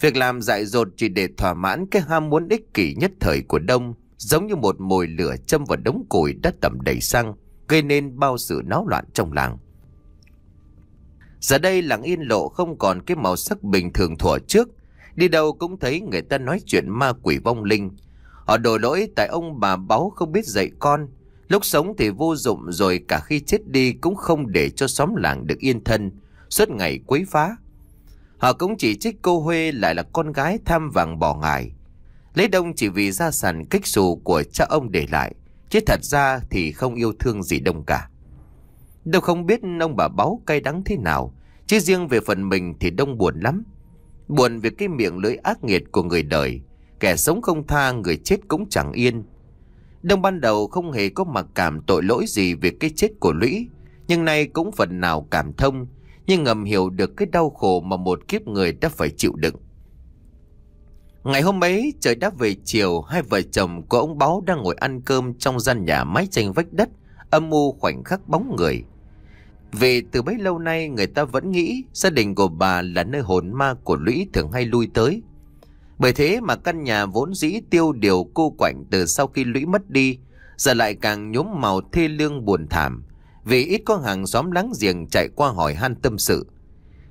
[SPEAKER 1] Việc làm dại dột chỉ để thỏa mãn cái ham muốn ích kỷ nhất thời của Đông, giống như một mồi lửa châm vào đống củi đất tầm đầy xăng, gây nên bao sự náo loạn trong làng. Giờ đây làng yên lộ không còn cái màu sắc bình thường thuở trước, đi đâu cũng thấy người ta nói chuyện ma quỷ vong linh. Họ đổ lỗi tại ông bà báu không biết dạy con, Lúc sống thì vô dụng rồi cả khi chết đi cũng không để cho xóm làng được yên thân, suốt ngày quấy phá. Họ cũng chỉ trích cô Huê lại là con gái tham vàng bỏ ngài. Lấy đông chỉ vì gia sản kích xù của cha ông để lại, chứ thật ra thì không yêu thương gì đông cả. Đâu không biết ông bà báo cay đắng thế nào, chứ riêng về phần mình thì đông buồn lắm. Buồn vì cái miệng lưỡi ác nghiệt của người đời, kẻ sống không tha người chết cũng chẳng yên. Đông ban đầu không hề có mặc cảm tội lỗi gì về cái chết của Lũy, nhưng nay cũng phần nào cảm thông, nhưng ngầm hiểu được cái đau khổ mà một kiếp người đã phải chịu đựng. Ngày hôm ấy, trời đã về chiều, hai vợ chồng của ông Báo đang ngồi ăn cơm trong gian nhà mái tranh vách đất, âm mưu khoảnh khắc bóng người. Vì từ bấy lâu nay người ta vẫn nghĩ gia đình của bà là nơi hồn ma của Lũy thường hay lui tới. Bởi thế mà căn nhà vốn dĩ tiêu điều cô quạnh từ sau khi lũy mất đi, giờ lại càng nhốm màu thê lương buồn thảm, vì ít có hàng xóm láng giềng chạy qua hỏi han tâm sự.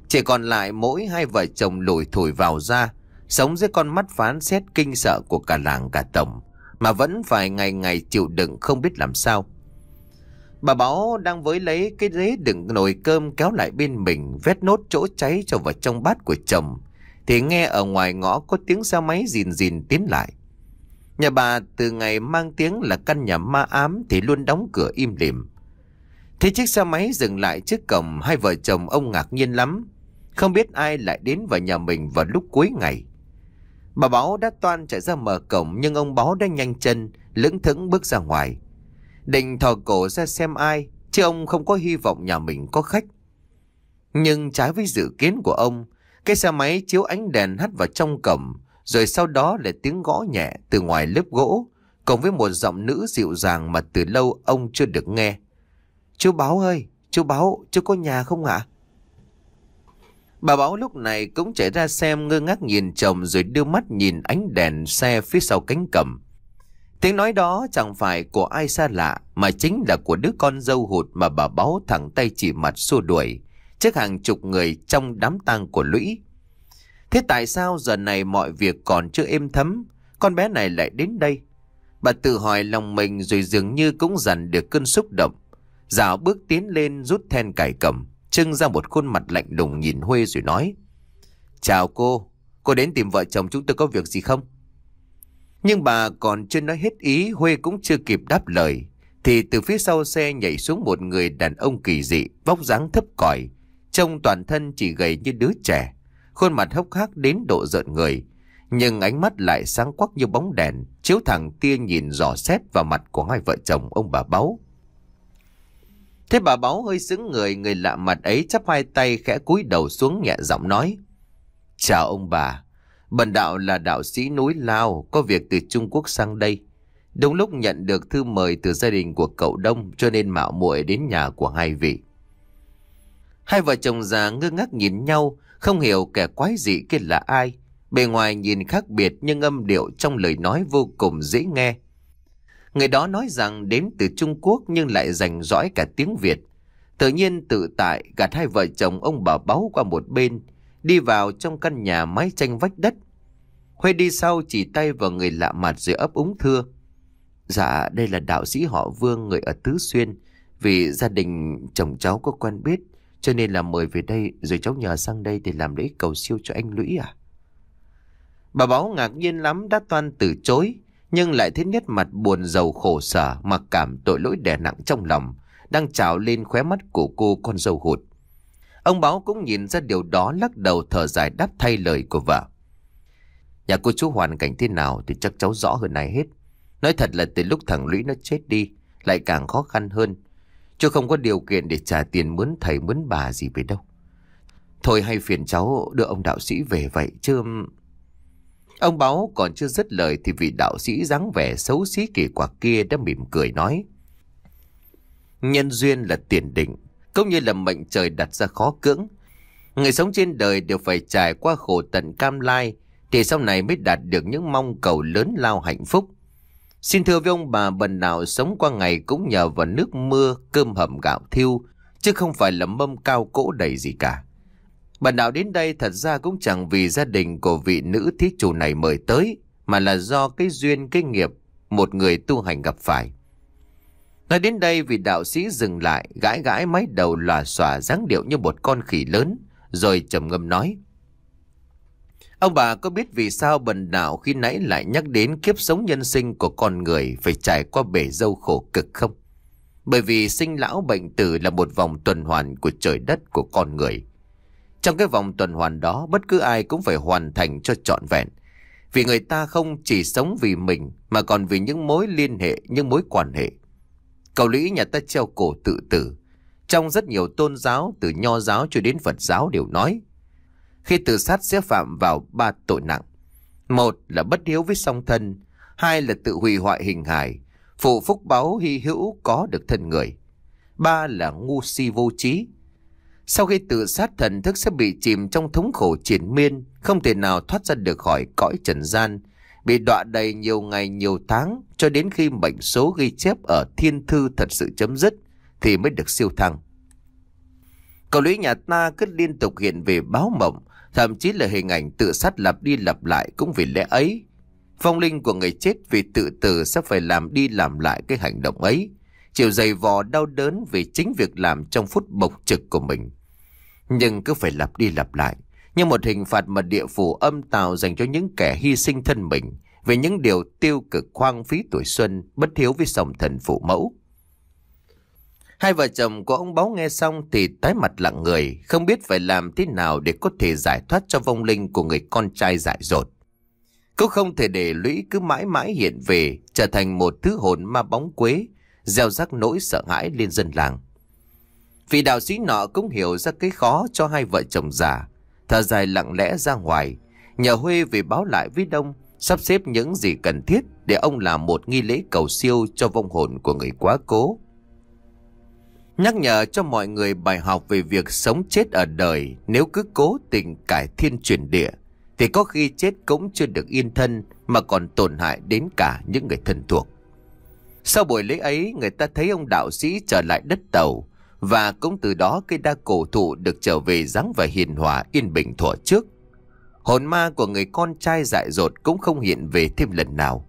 [SPEAKER 1] Chỉ còn lại mỗi hai vợ chồng lủi thổi vào ra, sống dưới con mắt phán xét kinh sợ của cả làng cả tổng, mà vẫn phải ngày ngày chịu đựng không biết làm sao. Bà Báo đang với lấy cái ghế đựng nồi cơm kéo lại bên mình, vét nốt chỗ cháy cho vào trong bát của chồng, thì nghe ở ngoài ngõ có tiếng xe máy rìn rìn tiến lại. Nhà bà từ ngày mang tiếng là căn nhà ma ám thì luôn đóng cửa im lìm. Thế chiếc xe máy dừng lại trước cổng hai vợ chồng ông ngạc nhiên lắm. Không biết ai lại đến vào nhà mình vào lúc cuối ngày. Bà Báo đã toan chạy ra mở cổng nhưng ông Báo đã nhanh chân, lững thững bước ra ngoài. Định thò cổ ra xem ai, chứ ông không có hy vọng nhà mình có khách. Nhưng trái với dự kiến của ông, cái xe máy chiếu ánh đèn hắt vào trong cổng, rồi sau đó là tiếng gõ nhẹ từ ngoài lớp gỗ, cùng với một giọng nữ dịu dàng mà từ lâu ông chưa được nghe. Chú Báo ơi, chú Báo, chú có nhà không ạ? Bà Báo lúc này cũng chạy ra xem ngơ ngác nhìn chồng rồi đưa mắt nhìn ánh đèn xe phía sau cánh cầm. Tiếng nói đó chẳng phải của ai xa lạ mà chính là của đứa con dâu hụt mà bà Báo thẳng tay chỉ mặt xua đuổi trước hàng chục người trong đám tang của lũy. Thế tại sao giờ này mọi việc còn chưa êm thấm, con bé này lại đến đây? Bà tự hỏi lòng mình rồi dường như cũng dần được cơn xúc động. Dạo bước tiến lên rút then cài cầm, trưng ra một khuôn mặt lạnh lùng nhìn Huê rồi nói. Chào cô, cô đến tìm vợ chồng chúng tôi có việc gì không? Nhưng bà còn chưa nói hết ý, Huê cũng chưa kịp đáp lời. Thì từ phía sau xe nhảy xuống một người đàn ông kỳ dị, vóc dáng thấp còi, Trông toàn thân chỉ gầy như đứa trẻ Khuôn mặt hốc hác đến độ rợn người Nhưng ánh mắt lại sáng quắc như bóng đèn Chiếu thẳng tia nhìn dò xét vào mặt của hai vợ chồng ông bà Báu Thế bà Báu hơi sững người Người lạ mặt ấy chắp hai tay khẽ cúi đầu xuống nhẹ giọng nói Chào ông bà Bần đạo là đạo sĩ núi Lao Có việc từ Trung Quốc sang đây Đúng lúc nhận được thư mời từ gia đình của cậu Đông cho nên mạo muội đến nhà của hai vị. Hai vợ chồng già ngơ ngác nhìn nhau, không hiểu kẻ quái dị kia là ai. Bề ngoài nhìn khác biệt nhưng âm điệu trong lời nói vô cùng dễ nghe. Người đó nói rằng đến từ Trung Quốc nhưng lại rành rõi cả tiếng Việt. Tự nhiên tự tại gạt hai vợ chồng ông bà báu qua một bên, đi vào trong căn nhà mái tranh vách đất. Huê đi sau chỉ tay vào người lạ mặt rồi ấp úng thưa. Dạ, đây là đạo sĩ họ Vương người ở Tứ Xuyên, vì gia đình chồng cháu có quen biết. Cho nên là mời về đây rồi cháu nhờ sang đây để làm lễ cầu siêu cho anh Lũy à? Bà báo ngạc nhiên lắm đã toan từ chối, nhưng lại thấy nét mặt buồn giàu khổ sở mà cảm tội lỗi đè nặng trong lòng, đang trào lên khóe mắt của cô con dâu hụt. Ông báo cũng nhìn ra điều đó lắc đầu thở dài đáp thay lời của vợ. Nhà cô chú hoàn cảnh thế nào thì chắc cháu rõ hơn này hết. Nói thật là từ lúc thằng Lũy nó chết đi, lại càng khó khăn hơn. Chứ không có điều kiện để trả tiền mướn thầy mướn bà gì về đâu Thôi hay phiền cháu đưa ông đạo sĩ về vậy chứ Ông báo còn chưa dứt lời Thì vị đạo sĩ dáng vẻ xấu xí kỳ quặc kia đã mỉm cười nói Nhân duyên là tiền định Cũng như là mệnh trời đặt ra khó cưỡng Người sống trên đời đều phải trải qua khổ tận cam lai Thì sau này mới đạt được những mong cầu lớn lao hạnh phúc Xin thưa với ông bà, bần nào sống qua ngày cũng nhờ vào nước mưa, cơm hầm gạo thiêu, chứ không phải là mâm cao cỗ đầy gì cả. bần nào đến đây thật ra cũng chẳng vì gia đình của vị nữ thí chủ này mời tới, mà là do cái duyên cái nghiệp một người tu hành gặp phải. Nói đến đây vị đạo sĩ dừng lại, gãi gãi mái đầu lòa xòa dáng điệu như một con khỉ lớn, rồi trầm ngâm nói. Ông bà có biết vì sao bần đạo khi nãy lại nhắc đến kiếp sống nhân sinh của con người phải trải qua bể dâu khổ cực không? Bởi vì sinh lão bệnh tử là một vòng tuần hoàn của trời đất của con người. Trong cái vòng tuần hoàn đó bất cứ ai cũng phải hoàn thành cho trọn vẹn. Vì người ta không chỉ sống vì mình mà còn vì những mối liên hệ, những mối quan hệ. Cầu lý nhà ta treo cổ tự tử. Trong rất nhiều tôn giáo từ nho giáo cho đến Phật giáo đều nói – khi tự sát sẽ phạm vào ba tội nặng. Một là bất hiếu với song thân, hai là tự hủy hoại hình hài, phụ phúc báo hy hữu có được thân người. Ba là ngu si vô trí. Sau khi tự sát thần thức sẽ bị chìm trong thống khổ triển miên, không thể nào thoát ra được khỏi cõi trần gian, bị đọa đầy nhiều ngày nhiều tháng cho đến khi mệnh số ghi chép ở thiên thư thật sự chấm dứt thì mới được siêu thăng. Cậu lũy nhà ta cứ liên tục hiện về báo mộng, Thậm chí là hình ảnh tự sát lặp đi lặp lại cũng vì lẽ ấy. Phong linh của người chết vì tự tử sẽ phải làm đi làm lại cái hành động ấy. chịu dày vò đau đớn vì chính việc làm trong phút bộc trực của mình. Nhưng cứ phải lặp đi lặp lại. Như một hình phạt mà địa phủ âm tào dành cho những kẻ hy sinh thân mình về những điều tiêu cực khoang phí tuổi xuân bất thiếu với sòng thần phụ mẫu. Hai vợ chồng của ông Báo nghe xong thì tái mặt lặng người, không biết phải làm thế nào để có thể giải thoát cho vong linh của người con trai dại dột. Cũng không thể để lũy cứ mãi mãi hiện về, trở thành một thứ hồn ma bóng quế, gieo rắc nỗi sợ hãi lên dân làng. Vị đạo sĩ nọ cũng hiểu ra cái khó cho hai vợ chồng già, thở dài lặng lẽ ra ngoài, nhờ Huê về báo lại với Đông, sắp xếp những gì cần thiết để ông làm một nghi lễ cầu siêu cho vong hồn của người quá cố nhắc nhở cho mọi người bài học về việc sống chết ở đời nếu cứ cố tình cải thiên chuyển địa thì có khi chết cũng chưa được yên thân mà còn tổn hại đến cả những người thân thuộc. Sau buổi lễ ấy, người ta thấy ông đạo sĩ trở lại đất tàu và cũng từ đó cây đa cổ thụ được trở về dáng vẻ hiền hòa yên bình thuở trước. Hồn ma của người con trai dại dột cũng không hiện về thêm lần nào.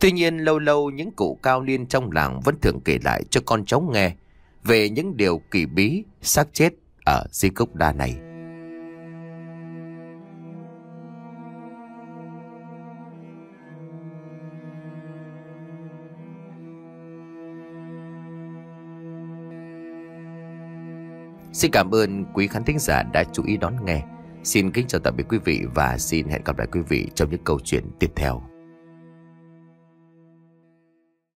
[SPEAKER 1] Tuy nhiên lâu lâu những cụ cao niên trong làng vẫn thường kể lại cho con cháu nghe về những điều kỳ bí xác chết ở di cốc đa này. Xin cảm ơn quý khán thính giả đã chú ý đón nghe. Xin kính chào tạm biệt quý vị và xin hẹn gặp lại quý vị trong những câu chuyện tiếp theo.